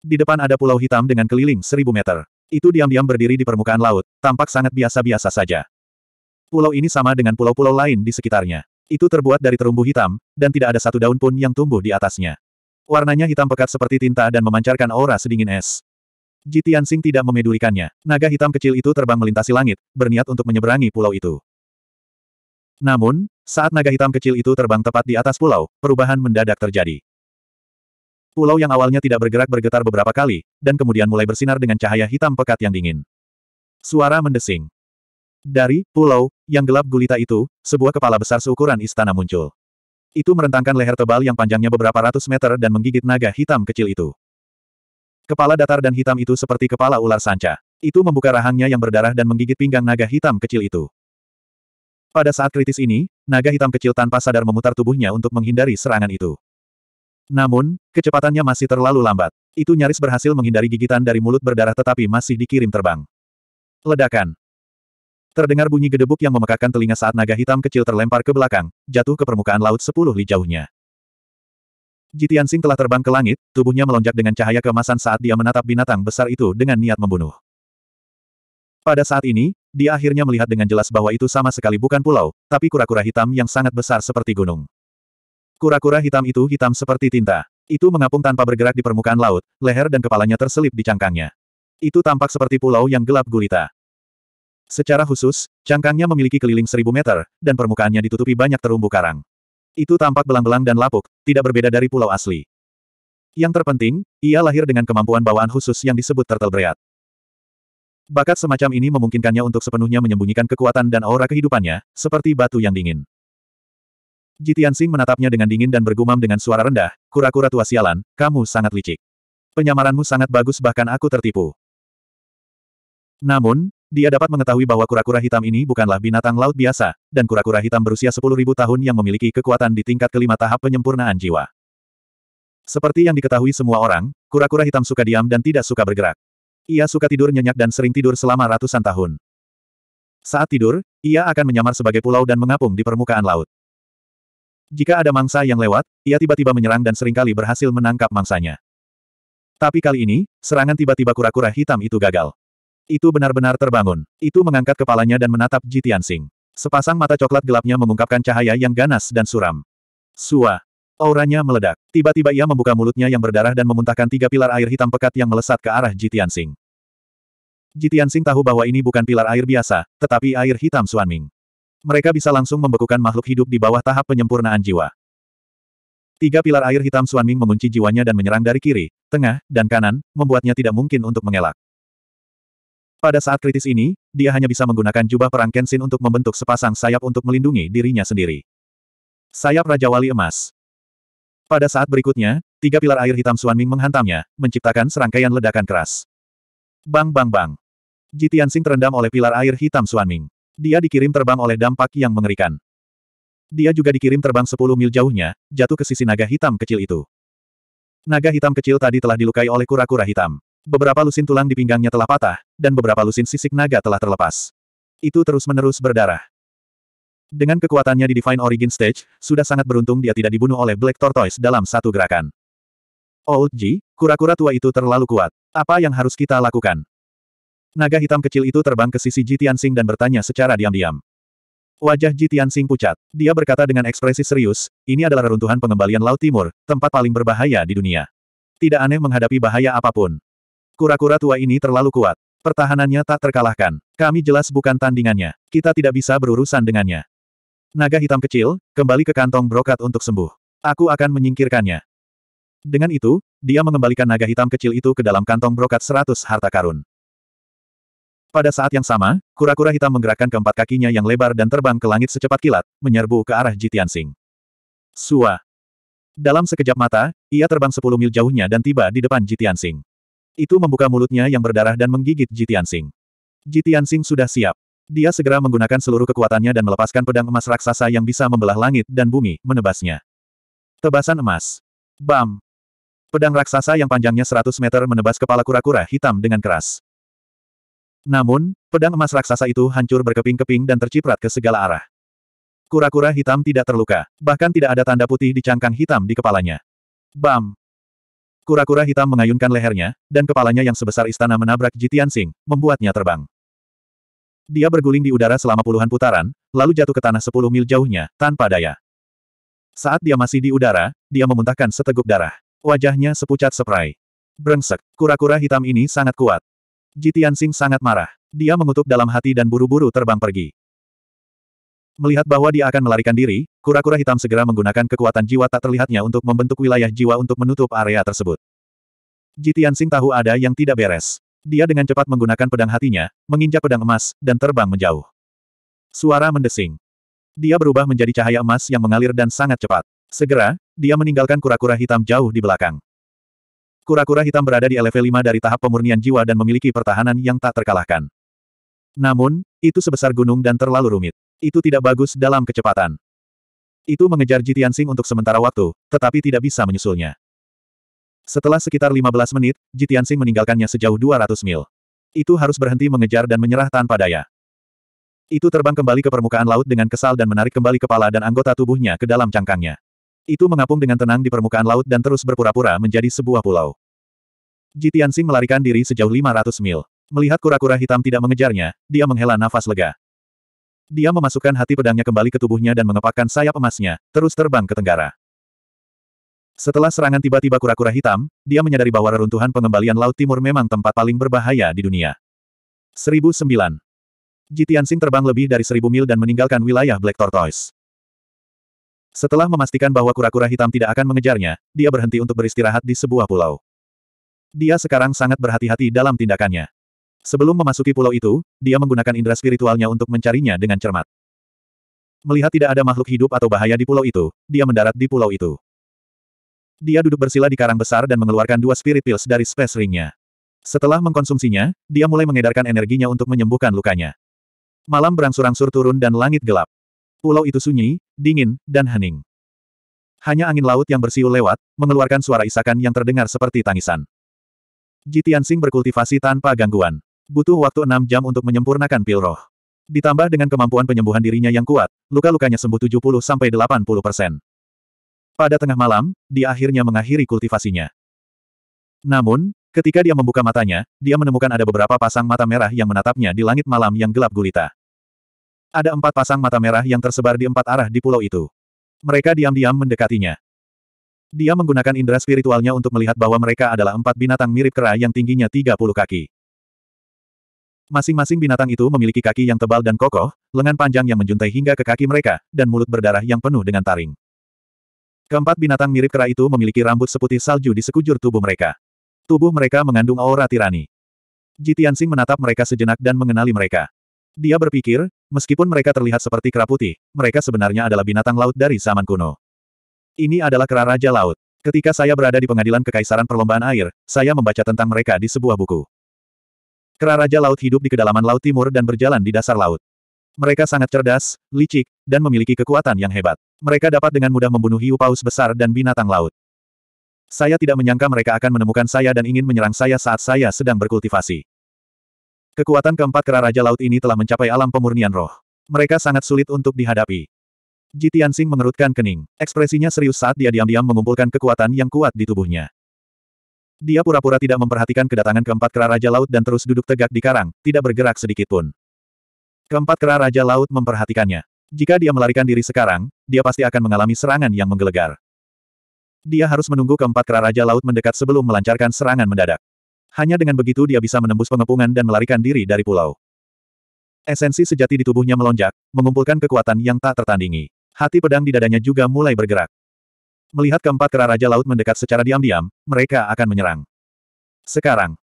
Di depan ada pulau hitam dengan keliling 1000 meter. Itu diam-diam berdiri di permukaan laut, tampak sangat biasa-biasa saja. Pulau ini sama dengan pulau-pulau lain di sekitarnya. Itu terbuat dari terumbu hitam, dan tidak ada satu daun pun yang tumbuh di atasnya. Warnanya hitam pekat seperti tinta dan memancarkan aura sedingin es. Ji Tianxing tidak memedulikannya. Naga hitam kecil itu terbang melintasi langit, berniat untuk menyeberangi pulau itu. Namun, saat naga hitam kecil itu terbang tepat di atas pulau, perubahan mendadak terjadi. Pulau yang awalnya tidak bergerak bergetar beberapa kali, dan kemudian mulai bersinar dengan cahaya hitam pekat yang dingin. Suara mendesing. Dari pulau yang gelap gulita itu, sebuah kepala besar seukuran istana muncul. Itu merentangkan leher tebal yang panjangnya beberapa ratus meter dan menggigit naga hitam kecil itu. Kepala datar dan hitam itu seperti kepala ular sanca. Itu membuka rahangnya yang berdarah dan menggigit pinggang naga hitam kecil itu. Pada saat kritis ini, naga hitam kecil tanpa sadar memutar tubuhnya untuk menghindari serangan itu. Namun, kecepatannya masih terlalu lambat. Itu nyaris berhasil menghindari gigitan dari mulut berdarah tetapi masih dikirim terbang. Ledakan. Terdengar bunyi gedebuk yang memekakan telinga saat naga hitam kecil terlempar ke belakang, jatuh ke permukaan laut sepuluh li jauhnya. Jitian Sing telah terbang ke langit, tubuhnya melonjak dengan cahaya kemasan saat dia menatap binatang besar itu dengan niat membunuh. Pada saat ini, dia akhirnya melihat dengan jelas bahwa itu sama sekali bukan pulau, tapi kura-kura hitam yang sangat besar seperti gunung. Kura-kura hitam itu hitam seperti tinta. Itu mengapung tanpa bergerak di permukaan laut, leher dan kepalanya terselip di cangkangnya. Itu tampak seperti pulau yang gelap gulita. Secara khusus, cangkangnya memiliki keliling seribu meter, dan permukaannya ditutupi banyak terumbu karang. Itu tampak belang-belang dan lapuk, tidak berbeda dari pulau asli. Yang terpenting, ia lahir dengan kemampuan bawaan khusus yang disebut turtle breath. Bakat semacam ini memungkinkannya untuk sepenuhnya menyembunyikan kekuatan dan aura kehidupannya, seperti batu yang dingin. Jitian Sing menatapnya dengan dingin dan bergumam dengan suara rendah, kura-kura tua sialan, kamu sangat licik. Penyamaranmu sangat bagus bahkan aku tertipu. Namun, dia dapat mengetahui bahwa kura-kura hitam ini bukanlah binatang laut biasa, dan kura-kura hitam berusia 10.000 tahun yang memiliki kekuatan di tingkat kelima tahap penyempurnaan jiwa. Seperti yang diketahui semua orang, kura-kura hitam suka diam dan tidak suka bergerak. Ia suka tidur nyenyak dan sering tidur selama ratusan tahun. Saat tidur, ia akan menyamar sebagai pulau dan mengapung di permukaan laut. Jika ada mangsa yang lewat, ia tiba-tiba menyerang dan seringkali berhasil menangkap mangsanya. Tapi kali ini, serangan tiba-tiba kura-kura hitam itu gagal. Itu benar-benar terbangun. Itu mengangkat kepalanya dan menatap Ji Sepasang mata coklat gelapnya mengungkapkan cahaya yang ganas dan suram. Sua. Auranya meledak. Tiba-tiba ia membuka mulutnya yang berdarah dan memuntahkan tiga pilar air hitam pekat yang melesat ke arah Jitiansing. Jitiansing tahu bahwa ini bukan pilar air biasa, tetapi air hitam Suanming. Mereka bisa langsung membekukan makhluk hidup di bawah tahap penyempurnaan jiwa. Tiga pilar air hitam Suanming mengunci jiwanya dan menyerang dari kiri, tengah, dan kanan, membuatnya tidak mungkin untuk mengelak. Pada saat kritis ini, dia hanya bisa menggunakan jubah perang Kenshin untuk membentuk sepasang sayap untuk melindungi dirinya sendiri. Sayap Raja Wali Emas. Pada saat berikutnya, tiga pilar air hitam Suan Ming menghantamnya, menciptakan serangkaian ledakan keras. Bang bang bang. Ji Tianxing terendam oleh pilar air hitam Suan Ming. Dia dikirim terbang oleh dampak yang mengerikan. Dia juga dikirim terbang 10 mil jauhnya, jatuh ke sisi naga hitam kecil itu. Naga hitam kecil tadi telah dilukai oleh kura-kura hitam. Beberapa lusin tulang di pinggangnya telah patah, dan beberapa lusin sisik naga telah terlepas. Itu terus-menerus berdarah. Dengan kekuatannya di Divine Origin Stage, sudah sangat beruntung dia tidak dibunuh oleh Black Tortoise dalam satu gerakan. Old G, kura-kura tua itu terlalu kuat. Apa yang harus kita lakukan? Naga hitam kecil itu terbang ke sisi Ji Tianxing dan bertanya secara diam-diam. Wajah Ji Tianxing pucat. Dia berkata dengan ekspresi serius, ini adalah reruntuhan pengembalian Laut Timur, tempat paling berbahaya di dunia. Tidak aneh menghadapi bahaya apapun. Kura-kura tua ini terlalu kuat. Pertahanannya tak terkalahkan. Kami jelas bukan tandingannya. Kita tidak bisa berurusan dengannya. Naga hitam kecil, kembali ke kantong brokat untuk sembuh. Aku akan menyingkirkannya. Dengan itu, dia mengembalikan naga hitam kecil itu ke dalam kantong brokat seratus harta karun. Pada saat yang sama, kura-kura hitam menggerakkan keempat kakinya yang lebar dan terbang ke langit secepat kilat, menyerbu ke arah Jitian Sing. Sua. Dalam sekejap mata, ia terbang sepuluh mil jauhnya dan tiba di depan Jitian Sing. Itu membuka mulutnya yang berdarah dan menggigit Jitian Sing. Jitian Sing sudah siap. Dia segera menggunakan seluruh kekuatannya dan melepaskan pedang emas raksasa yang bisa membelah langit dan bumi, menebasnya. Tebasan emas. Bam! Pedang raksasa yang panjangnya 100 meter menebas kepala kura-kura hitam dengan keras. Namun, pedang emas raksasa itu hancur berkeping-keping dan terciprat ke segala arah. Kura-kura hitam tidak terluka, bahkan tidak ada tanda putih di cangkang hitam di kepalanya. Bam! Kura-kura hitam mengayunkan lehernya, dan kepalanya yang sebesar istana menabrak Jitian Sing, membuatnya terbang. Dia berguling di udara selama puluhan putaran, lalu jatuh ke tanah sepuluh mil jauhnya, tanpa daya. Saat dia masih di udara, dia memuntahkan seteguk darah. Wajahnya sepucat seprai. Brengsek, kura-kura hitam ini sangat kuat. Jitian Sing sangat marah. Dia mengutuk dalam hati dan buru-buru terbang pergi. Melihat bahwa dia akan melarikan diri, kura-kura hitam segera menggunakan kekuatan jiwa tak terlihatnya untuk membentuk wilayah jiwa untuk menutup area tersebut. Jitian Sing tahu ada yang tidak beres. Dia dengan cepat menggunakan pedang hatinya, menginjak pedang emas, dan terbang menjauh. Suara mendesing. Dia berubah menjadi cahaya emas yang mengalir dan sangat cepat. Segera, dia meninggalkan kura-kura hitam jauh di belakang. Kura-kura hitam berada di level 5 dari tahap pemurnian jiwa dan memiliki pertahanan yang tak terkalahkan. Namun, itu sebesar gunung dan terlalu rumit. Itu tidak bagus dalam kecepatan. Itu mengejar Jitiansing untuk sementara waktu, tetapi tidak bisa menyusulnya. Setelah sekitar 15 menit, Jitiansing meninggalkannya sejauh 200 mil. Itu harus berhenti mengejar dan menyerah tanpa daya. Itu terbang kembali ke permukaan laut dengan kesal dan menarik kembali kepala dan anggota tubuhnya ke dalam cangkangnya. Itu mengapung dengan tenang di permukaan laut dan terus berpura-pura menjadi sebuah pulau. Jitiansing melarikan diri sejauh 500 mil. Melihat kura-kura hitam tidak mengejarnya, dia menghela nafas lega. Dia memasukkan hati pedangnya kembali ke tubuhnya dan mengepakkan sayap emasnya, terus terbang ke tenggara. Setelah serangan tiba-tiba kura-kura hitam, dia menyadari bahwa reruntuhan pengembalian Laut Timur memang tempat paling berbahaya di dunia. 1009. Jitiansing terbang lebih dari seribu mil dan meninggalkan wilayah Black Tortoise. Setelah memastikan bahwa kura-kura hitam tidak akan mengejarnya, dia berhenti untuk beristirahat di sebuah pulau. Dia sekarang sangat berhati-hati dalam tindakannya. Sebelum memasuki pulau itu, dia menggunakan indera spiritualnya untuk mencarinya dengan cermat. Melihat tidak ada makhluk hidup atau bahaya di pulau itu, dia mendarat di pulau itu. Dia duduk bersila di karang besar dan mengeluarkan dua spirit pills dari space ringnya. Setelah mengkonsumsinya, dia mulai mengedarkan energinya untuk menyembuhkan lukanya. Malam berangsur-angsur turun dan langit gelap. Pulau itu sunyi, dingin, dan hening. Hanya angin laut yang bersiul lewat, mengeluarkan suara isakan yang terdengar seperti tangisan. Jitian Sing berkultivasi tanpa gangguan. Butuh waktu enam jam untuk menyempurnakan pil roh. Ditambah dengan kemampuan penyembuhan dirinya yang kuat, luka-lukanya sembuh 70-80 persen. Pada tengah malam, dia akhirnya mengakhiri kultivasinya. Namun, ketika dia membuka matanya, dia menemukan ada beberapa pasang mata merah yang menatapnya di langit malam yang gelap gulita. Ada empat pasang mata merah yang tersebar di empat arah di pulau itu. Mereka diam-diam mendekatinya. Dia menggunakan indera spiritualnya untuk melihat bahwa mereka adalah empat binatang mirip kera yang tingginya 30 kaki. Masing-masing binatang itu memiliki kaki yang tebal dan kokoh, lengan panjang yang menjuntai hingga ke kaki mereka, dan mulut berdarah yang penuh dengan taring. Keempat binatang mirip kera itu memiliki rambut seputih salju di sekujur tubuh mereka. Tubuh mereka mengandung aura tirani. Jitiansing menatap mereka sejenak dan mengenali mereka. Dia berpikir, meskipun mereka terlihat seperti kera putih, mereka sebenarnya adalah binatang laut dari zaman kuno. Ini adalah kera raja laut. Ketika saya berada di pengadilan kekaisaran perlombaan air, saya membaca tentang mereka di sebuah buku. Kera Raja Laut hidup di kedalaman Laut Timur dan berjalan di dasar laut. Mereka sangat cerdas, licik, dan memiliki kekuatan yang hebat. Mereka dapat dengan mudah membunuh hiu paus besar dan binatang laut. Saya tidak menyangka mereka akan menemukan saya dan ingin menyerang saya saat saya sedang berkultivasi. Kekuatan keempat kera Raja Laut ini telah mencapai alam pemurnian roh. Mereka sangat sulit untuk dihadapi. Jitian mengerutkan kening. Ekspresinya serius saat dia diam-diam mengumpulkan kekuatan yang kuat di tubuhnya. Dia pura-pura tidak memperhatikan kedatangan keempat kera Raja Laut dan terus duduk tegak di karang, tidak bergerak sedikit pun. Keempat kera Raja Laut memperhatikannya. Jika dia melarikan diri sekarang, dia pasti akan mengalami serangan yang menggelegar. Dia harus menunggu keempat kera Raja Laut mendekat sebelum melancarkan serangan mendadak. Hanya dengan begitu dia bisa menembus pengepungan dan melarikan diri dari pulau. Esensi sejati di tubuhnya melonjak, mengumpulkan kekuatan yang tak tertandingi. Hati pedang di dadanya juga mulai bergerak. Melihat keempat kera Raja Laut mendekat secara diam-diam, mereka akan menyerang. Sekarang.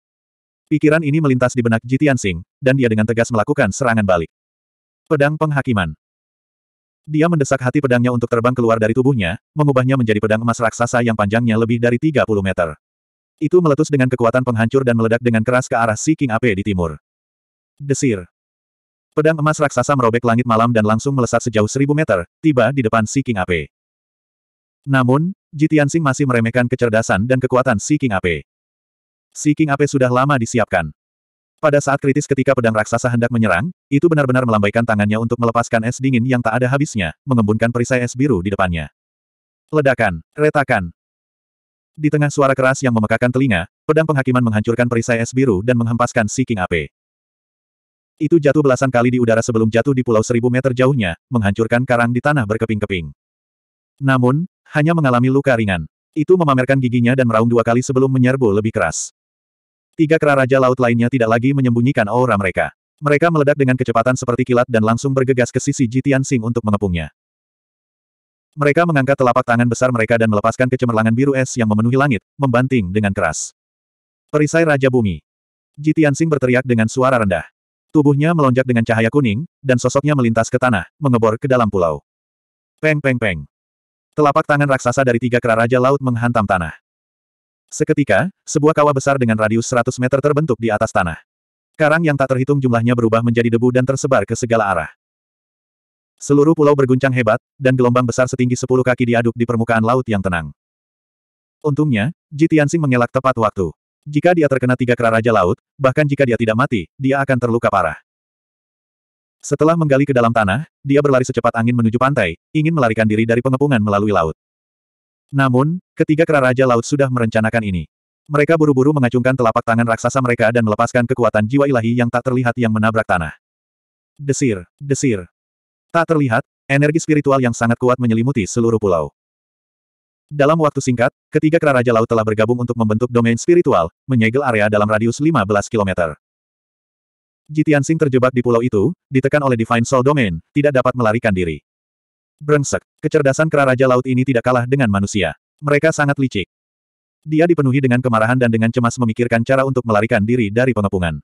Pikiran ini melintas di benak Jitian Sing, dan dia dengan tegas melakukan serangan balik. Pedang Penghakiman. Dia mendesak hati pedangnya untuk terbang keluar dari tubuhnya, mengubahnya menjadi pedang emas raksasa yang panjangnya lebih dari 30 meter. Itu meletus dengan kekuatan penghancur dan meledak dengan keras ke arah Si King Ape di timur. Desir. Pedang emas raksasa merobek langit malam dan langsung melesat sejauh seribu meter, tiba di depan Si King Ape. Namun, Jitiansing masih meremehkan kecerdasan dan kekuatan Si King AP. Si King AP sudah lama disiapkan. Pada saat kritis ketika pedang raksasa hendak menyerang, itu benar-benar melambaikan tangannya untuk melepaskan es dingin yang tak ada habisnya, mengembunkan perisai es biru di depannya. Ledakan, retakan. Di tengah suara keras yang memekakan telinga, pedang penghakiman menghancurkan perisai es biru dan menghempaskan si King AP. Itu jatuh belasan kali di udara sebelum jatuh di pulau seribu meter jauhnya, menghancurkan karang di tanah berkeping-keping. Namun, hanya mengalami luka ringan. Itu memamerkan giginya dan meraung dua kali sebelum menyerbu lebih keras. Tiga kera raja laut lainnya tidak lagi menyembunyikan aura mereka. Mereka meledak dengan kecepatan seperti kilat dan langsung bergegas ke sisi Jitian Sing untuk mengepungnya. Mereka mengangkat telapak tangan besar mereka dan melepaskan kecemerlangan biru es yang memenuhi langit, membanting dengan keras. Perisai Raja Bumi. Jitian Sing berteriak dengan suara rendah. Tubuhnya melonjak dengan cahaya kuning, dan sosoknya melintas ke tanah, mengebor ke dalam pulau. Peng peng peng. Telapak tangan raksasa dari tiga kera Raja Laut menghantam tanah. Seketika, sebuah kawah besar dengan radius 100 meter terbentuk di atas tanah. Karang yang tak terhitung jumlahnya berubah menjadi debu dan tersebar ke segala arah. Seluruh pulau berguncang hebat, dan gelombang besar setinggi 10 kaki diaduk di permukaan laut yang tenang. Untungnya, Ji mengelak tepat waktu. Jika dia terkena tiga kera Raja Laut, bahkan jika dia tidak mati, dia akan terluka parah. Setelah menggali ke dalam tanah, dia berlari secepat angin menuju pantai, ingin melarikan diri dari pengepungan melalui laut. Namun, ketiga kera raja laut sudah merencanakan ini. Mereka buru-buru mengacungkan telapak tangan raksasa mereka dan melepaskan kekuatan jiwa ilahi yang tak terlihat yang menabrak tanah. Desir, desir. Tak terlihat, energi spiritual yang sangat kuat menyelimuti seluruh pulau. Dalam waktu singkat, ketiga kera raja laut telah bergabung untuk membentuk domain spiritual, menyegel area dalam radius 15 km. Jitiansing terjebak di pulau itu, ditekan oleh Divine Soul Domain, tidak dapat melarikan diri. Brengsek, kecerdasan kera Raja Laut ini tidak kalah dengan manusia. Mereka sangat licik. Dia dipenuhi dengan kemarahan dan dengan cemas memikirkan cara untuk melarikan diri dari pengepungan.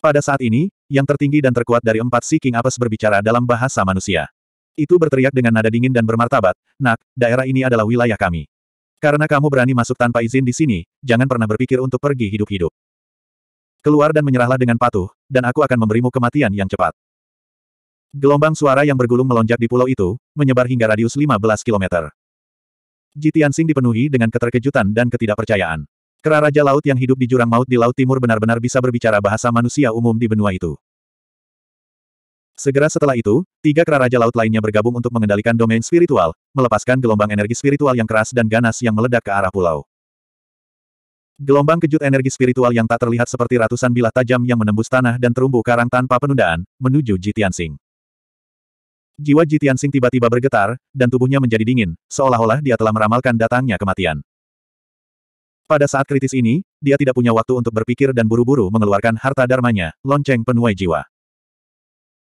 Pada saat ini, yang tertinggi dan terkuat dari empat si King Apes berbicara dalam bahasa manusia. Itu berteriak dengan nada dingin dan bermartabat, Nak, daerah ini adalah wilayah kami. Karena kamu berani masuk tanpa izin di sini, jangan pernah berpikir untuk pergi hidup-hidup. Keluar dan menyerahlah dengan patuh, dan aku akan memberimu kematian yang cepat. Gelombang suara yang bergulung melonjak di pulau itu, menyebar hingga radius 15 kilometer. Sing dipenuhi dengan keterkejutan dan ketidakpercayaan. Kera Raja Laut yang hidup di jurang maut di Laut Timur benar-benar bisa berbicara bahasa manusia umum di benua itu. Segera setelah itu, tiga Kera Raja Laut lainnya bergabung untuk mengendalikan domain spiritual, melepaskan gelombang energi spiritual yang keras dan ganas yang meledak ke arah pulau. Gelombang kejut energi spiritual yang tak terlihat seperti ratusan bilah tajam yang menembus tanah dan terumbu karang tanpa penundaan, menuju Jitiansing. Jiwa Jitiansing tiba-tiba bergetar, dan tubuhnya menjadi dingin, seolah-olah dia telah meramalkan datangnya kematian. Pada saat kritis ini, dia tidak punya waktu untuk berpikir dan buru-buru mengeluarkan harta dharmanya, lonceng penuai jiwa.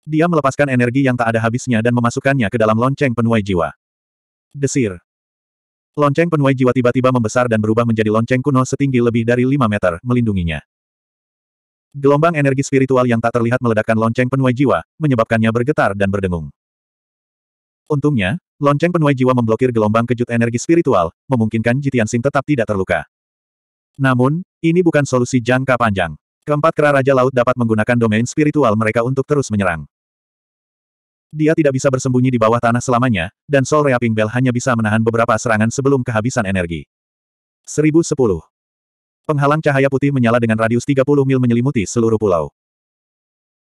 Dia melepaskan energi yang tak ada habisnya dan memasukkannya ke dalam lonceng penuai jiwa. Desir, Lonceng penuai jiwa tiba-tiba membesar dan berubah menjadi lonceng kuno setinggi lebih dari 5 meter, melindunginya. Gelombang energi spiritual yang tak terlihat meledakkan lonceng penuai jiwa, menyebabkannya bergetar dan berdengung. Untungnya, lonceng penuai jiwa memblokir gelombang kejut energi spiritual, memungkinkan Jitian Sing tetap tidak terluka. Namun, ini bukan solusi jangka panjang. Keempat kera Raja Laut dapat menggunakan domain spiritual mereka untuk terus menyerang. Dia tidak bisa bersembunyi di bawah tanah selamanya, dan Sol Reaping Bell hanya bisa menahan beberapa serangan sebelum kehabisan energi. 1010. Penghalang cahaya putih menyala dengan radius 30 mil menyelimuti seluruh pulau.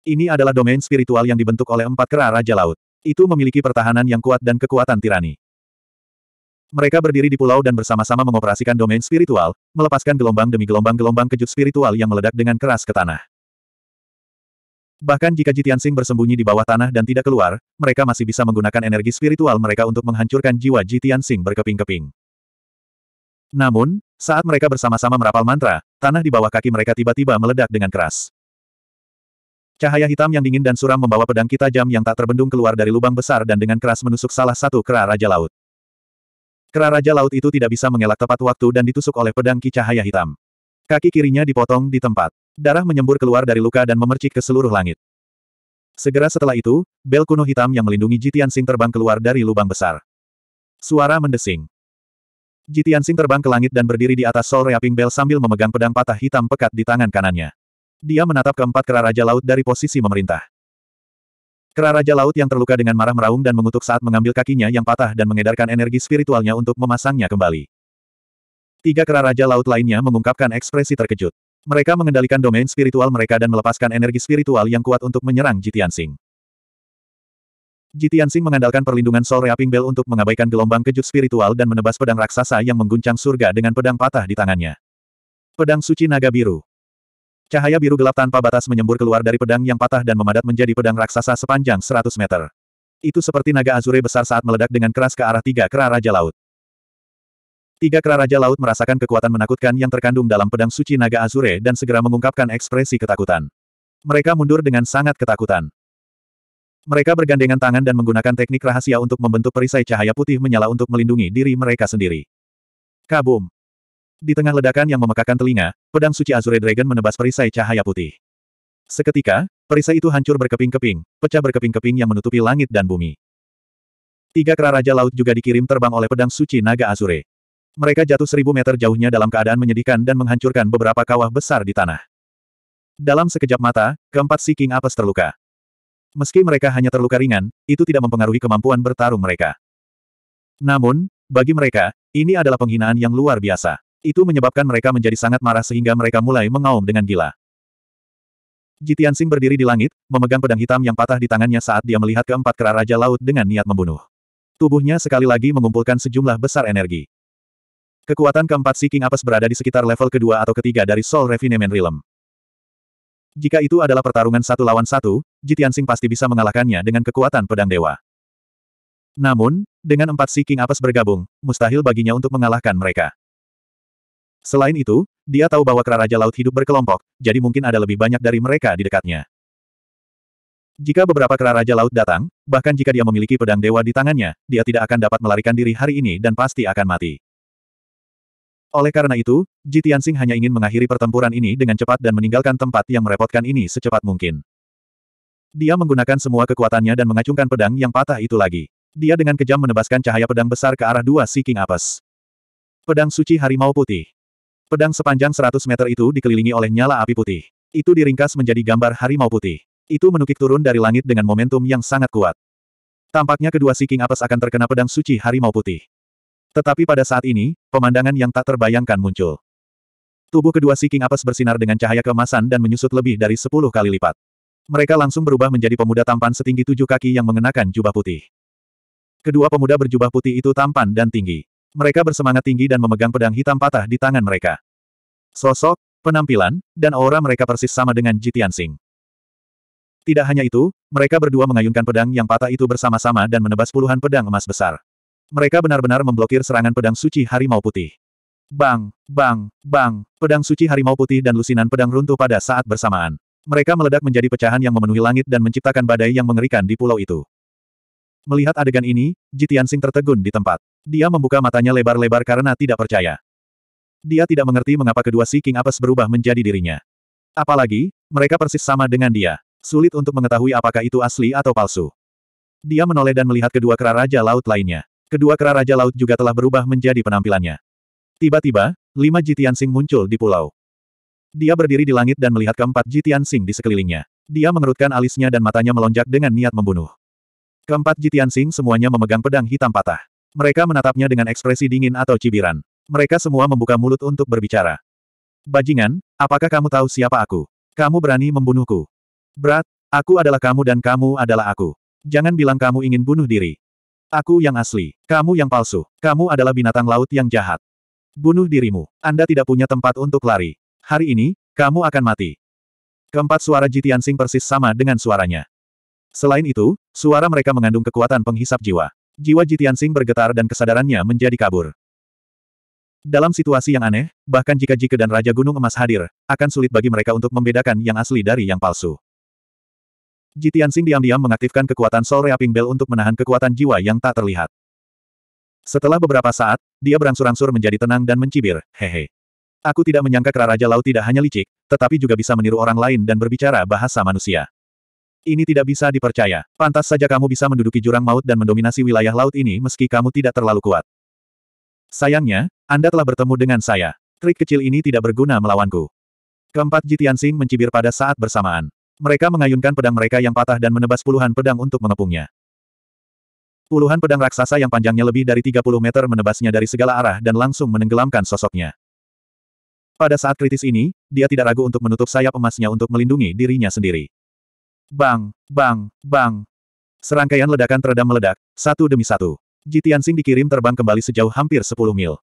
Ini adalah domain spiritual yang dibentuk oleh empat kera Raja Laut. Itu memiliki pertahanan yang kuat dan kekuatan tirani. Mereka berdiri di pulau dan bersama-sama mengoperasikan domain spiritual, melepaskan gelombang demi gelombang-gelombang kejut spiritual yang meledak dengan keras ke tanah. Bahkan jika Jitian Jitiansing bersembunyi di bawah tanah dan tidak keluar, mereka masih bisa menggunakan energi spiritual mereka untuk menghancurkan jiwa Jitian Jitiansing berkeping-keping. Namun, saat mereka bersama-sama merapal mantra, tanah di bawah kaki mereka tiba-tiba meledak dengan keras. Cahaya hitam yang dingin dan suram membawa pedang kita jam yang tak terbendung keluar dari lubang besar dan dengan keras menusuk salah satu kera Raja Laut. Kera Raja Laut itu tidak bisa mengelak tepat waktu dan ditusuk oleh pedang ki cahaya hitam. Kaki kirinya dipotong di tempat. Darah menyembur keluar dari luka dan memercik ke seluruh langit. Segera setelah itu, bel kuno hitam yang melindungi Jitian Sing terbang keluar dari lubang besar. Suara mendesing. Jitian Sing terbang ke langit dan berdiri di atas sol reaping bel sambil memegang pedang patah hitam pekat di tangan kanannya. Dia menatap keempat kera raja laut dari posisi memerintah. Kera raja laut yang terluka dengan marah meraung dan mengutuk saat mengambil kakinya yang patah dan mengedarkan energi spiritualnya untuk memasangnya kembali. Tiga kera raja laut lainnya mengungkapkan ekspresi terkejut. Mereka mengendalikan domain spiritual mereka dan melepaskan energi spiritual yang kuat untuk menyerang Jitian Sing. Jitian Sing mengandalkan perlindungan Soul Reaping Bell untuk mengabaikan gelombang kejut spiritual dan menebas pedang raksasa yang mengguncang surga dengan pedang patah di tangannya. Pedang Suci Naga Biru Cahaya biru gelap tanpa batas menyembur keluar dari pedang yang patah dan memadat menjadi pedang raksasa sepanjang 100 meter. Itu seperti naga azure besar saat meledak dengan keras ke arah tiga kera Raja Laut. Tiga kera Raja Laut merasakan kekuatan menakutkan yang terkandung dalam pedang suci naga Azure dan segera mengungkapkan ekspresi ketakutan. Mereka mundur dengan sangat ketakutan. Mereka bergandengan tangan dan menggunakan teknik rahasia untuk membentuk perisai cahaya putih menyala untuk melindungi diri mereka sendiri. Kabum! Di tengah ledakan yang memekakan telinga, pedang suci Azure Dragon menebas perisai cahaya putih. Seketika, perisai itu hancur berkeping-keping, pecah berkeping-keping yang menutupi langit dan bumi. Tiga kera Raja Laut juga dikirim terbang oleh pedang suci Naga Azure. Mereka jatuh seribu meter jauhnya dalam keadaan menyedihkan dan menghancurkan beberapa kawah besar di tanah. Dalam sekejap mata, keempat si King Apes terluka. Meski mereka hanya terluka ringan, itu tidak mempengaruhi kemampuan bertarung mereka. Namun, bagi mereka, ini adalah penghinaan yang luar biasa. Itu menyebabkan mereka menjadi sangat marah sehingga mereka mulai mengaum dengan gila. Jitian Sing berdiri di langit, memegang pedang hitam yang patah di tangannya saat dia melihat keempat kera Raja Laut dengan niat membunuh. Tubuhnya sekali lagi mengumpulkan sejumlah besar energi. Kekuatan keempat Seeking Apes berada di sekitar level kedua atau ketiga dari Soul Refinement Realm. Jika itu adalah pertarungan satu lawan satu, Jitiansing pasti bisa mengalahkannya dengan kekuatan pedang dewa. Namun, dengan empat Seeking Apes bergabung, mustahil baginya untuk mengalahkan mereka. Selain itu, dia tahu bahwa Kera Raja Laut hidup berkelompok, jadi mungkin ada lebih banyak dari mereka di dekatnya. Jika beberapa Kera Raja Laut datang, bahkan jika dia memiliki pedang dewa di tangannya, dia tidak akan dapat melarikan diri hari ini dan pasti akan mati. Oleh karena itu, Ji Tianxing hanya ingin mengakhiri pertempuran ini dengan cepat dan meninggalkan tempat yang merepotkan ini secepat mungkin. Dia menggunakan semua kekuatannya dan mengacungkan pedang yang patah itu lagi. Dia dengan kejam menebaskan cahaya pedang besar ke arah dua Seeking Apes. Pedang suci harimau putih. Pedang sepanjang 100 meter itu dikelilingi oleh nyala api putih. Itu diringkas menjadi gambar harimau putih. Itu menukik turun dari langit dengan momentum yang sangat kuat. Tampaknya kedua Seeking Apes akan terkena pedang suci harimau putih. Tetapi pada saat ini, pemandangan yang tak terbayangkan muncul. Tubuh kedua si King Apes bersinar dengan cahaya kemasan dan menyusut lebih dari sepuluh kali lipat. Mereka langsung berubah menjadi pemuda tampan setinggi tujuh kaki yang mengenakan jubah putih. Kedua pemuda berjubah putih itu tampan dan tinggi. Mereka bersemangat tinggi dan memegang pedang hitam patah di tangan mereka. Sosok, penampilan, dan aura mereka persis sama dengan Jitian Singh. Tidak hanya itu, mereka berdua mengayunkan pedang yang patah itu bersama-sama dan menebas puluhan pedang emas besar. Mereka benar-benar memblokir serangan pedang suci harimau putih. Bang, bang, bang, pedang suci harimau putih dan lusinan pedang runtuh pada saat bersamaan. Mereka meledak menjadi pecahan yang memenuhi langit dan menciptakan badai yang mengerikan di pulau itu. Melihat adegan ini, Jitian Sing tertegun di tempat. Dia membuka matanya lebar-lebar karena tidak percaya. Dia tidak mengerti mengapa kedua si King Apes berubah menjadi dirinya. Apalagi, mereka persis sama dengan dia. Sulit untuk mengetahui apakah itu asli atau palsu. Dia menoleh dan melihat kedua kera raja laut lainnya. Kedua kera Raja Laut juga telah berubah menjadi penampilannya. Tiba-tiba, lima Jitian Sing muncul di pulau. Dia berdiri di langit dan melihat keempat Jitian Sing di sekelilingnya. Dia mengerutkan alisnya dan matanya melonjak dengan niat membunuh. Keempat Jitian Sing semuanya memegang pedang hitam patah. Mereka menatapnya dengan ekspresi dingin atau cibiran. Mereka semua membuka mulut untuk berbicara. Bajingan, apakah kamu tahu siapa aku? Kamu berani membunuhku. Berat, aku adalah kamu dan kamu adalah aku. Jangan bilang kamu ingin bunuh diri. Aku yang asli. Kamu yang palsu. Kamu adalah binatang laut yang jahat. Bunuh dirimu. Anda tidak punya tempat untuk lari. Hari ini, kamu akan mati. Keempat suara Jitian Sing persis sama dengan suaranya. Selain itu, suara mereka mengandung kekuatan penghisap jiwa. Jiwa Jitian Sing bergetar dan kesadarannya menjadi kabur. Dalam situasi yang aneh, bahkan jika Jike dan Raja Gunung Emas hadir, akan sulit bagi mereka untuk membedakan yang asli dari yang palsu. Jitiansing diam-diam mengaktifkan kekuatan Soul Reaping Bell untuk menahan kekuatan jiwa yang tak terlihat. Setelah beberapa saat, dia berangsur-angsur menjadi tenang dan mencibir, hehe. Aku tidak menyangka Kera Raja Laut tidak hanya licik, tetapi juga bisa meniru orang lain dan berbicara bahasa manusia. Ini tidak bisa dipercaya. Pantas saja kamu bisa menduduki jurang maut dan mendominasi wilayah laut ini meski kamu tidak terlalu kuat. Sayangnya, Anda telah bertemu dengan saya. Trik kecil ini tidak berguna melawanku. Keempat Jitiansing mencibir pada saat bersamaan. Mereka mengayunkan pedang mereka yang patah dan menebas puluhan pedang untuk mengepungnya. Puluhan pedang raksasa yang panjangnya lebih dari 30 meter menebasnya dari segala arah dan langsung menenggelamkan sosoknya. Pada saat kritis ini, dia tidak ragu untuk menutup sayap emasnya untuk melindungi dirinya sendiri. Bang, bang, bang. Serangkaian ledakan teredam meledak, satu demi satu. Jitiansing dikirim terbang kembali sejauh hampir 10 mil.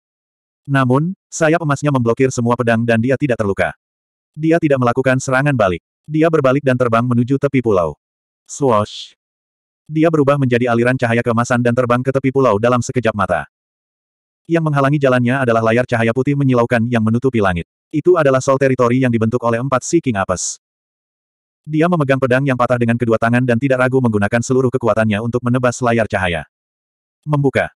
Namun, sayap emasnya memblokir semua pedang dan dia tidak terluka. Dia tidak melakukan serangan balik. Dia berbalik dan terbang menuju tepi pulau. Swoosh! Dia berubah menjadi aliran cahaya kemasan dan terbang ke tepi pulau dalam sekejap mata. Yang menghalangi jalannya adalah layar cahaya putih menyilaukan yang menutupi langit. Itu adalah Sol teritori yang dibentuk oleh empat si King Apes. Dia memegang pedang yang patah dengan kedua tangan dan tidak ragu menggunakan seluruh kekuatannya untuk menebas layar cahaya. Membuka.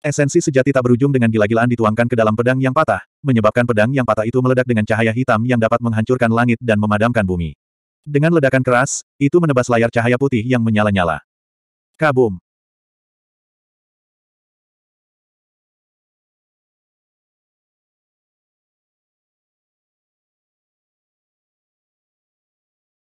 Esensi sejati tak berujung dengan gila-gilaan dituangkan ke dalam pedang yang patah, menyebabkan pedang yang patah itu meledak dengan cahaya hitam yang dapat menghancurkan langit dan memadamkan bumi. Dengan ledakan keras, itu menebas layar cahaya putih yang menyala-nyala. Kabum!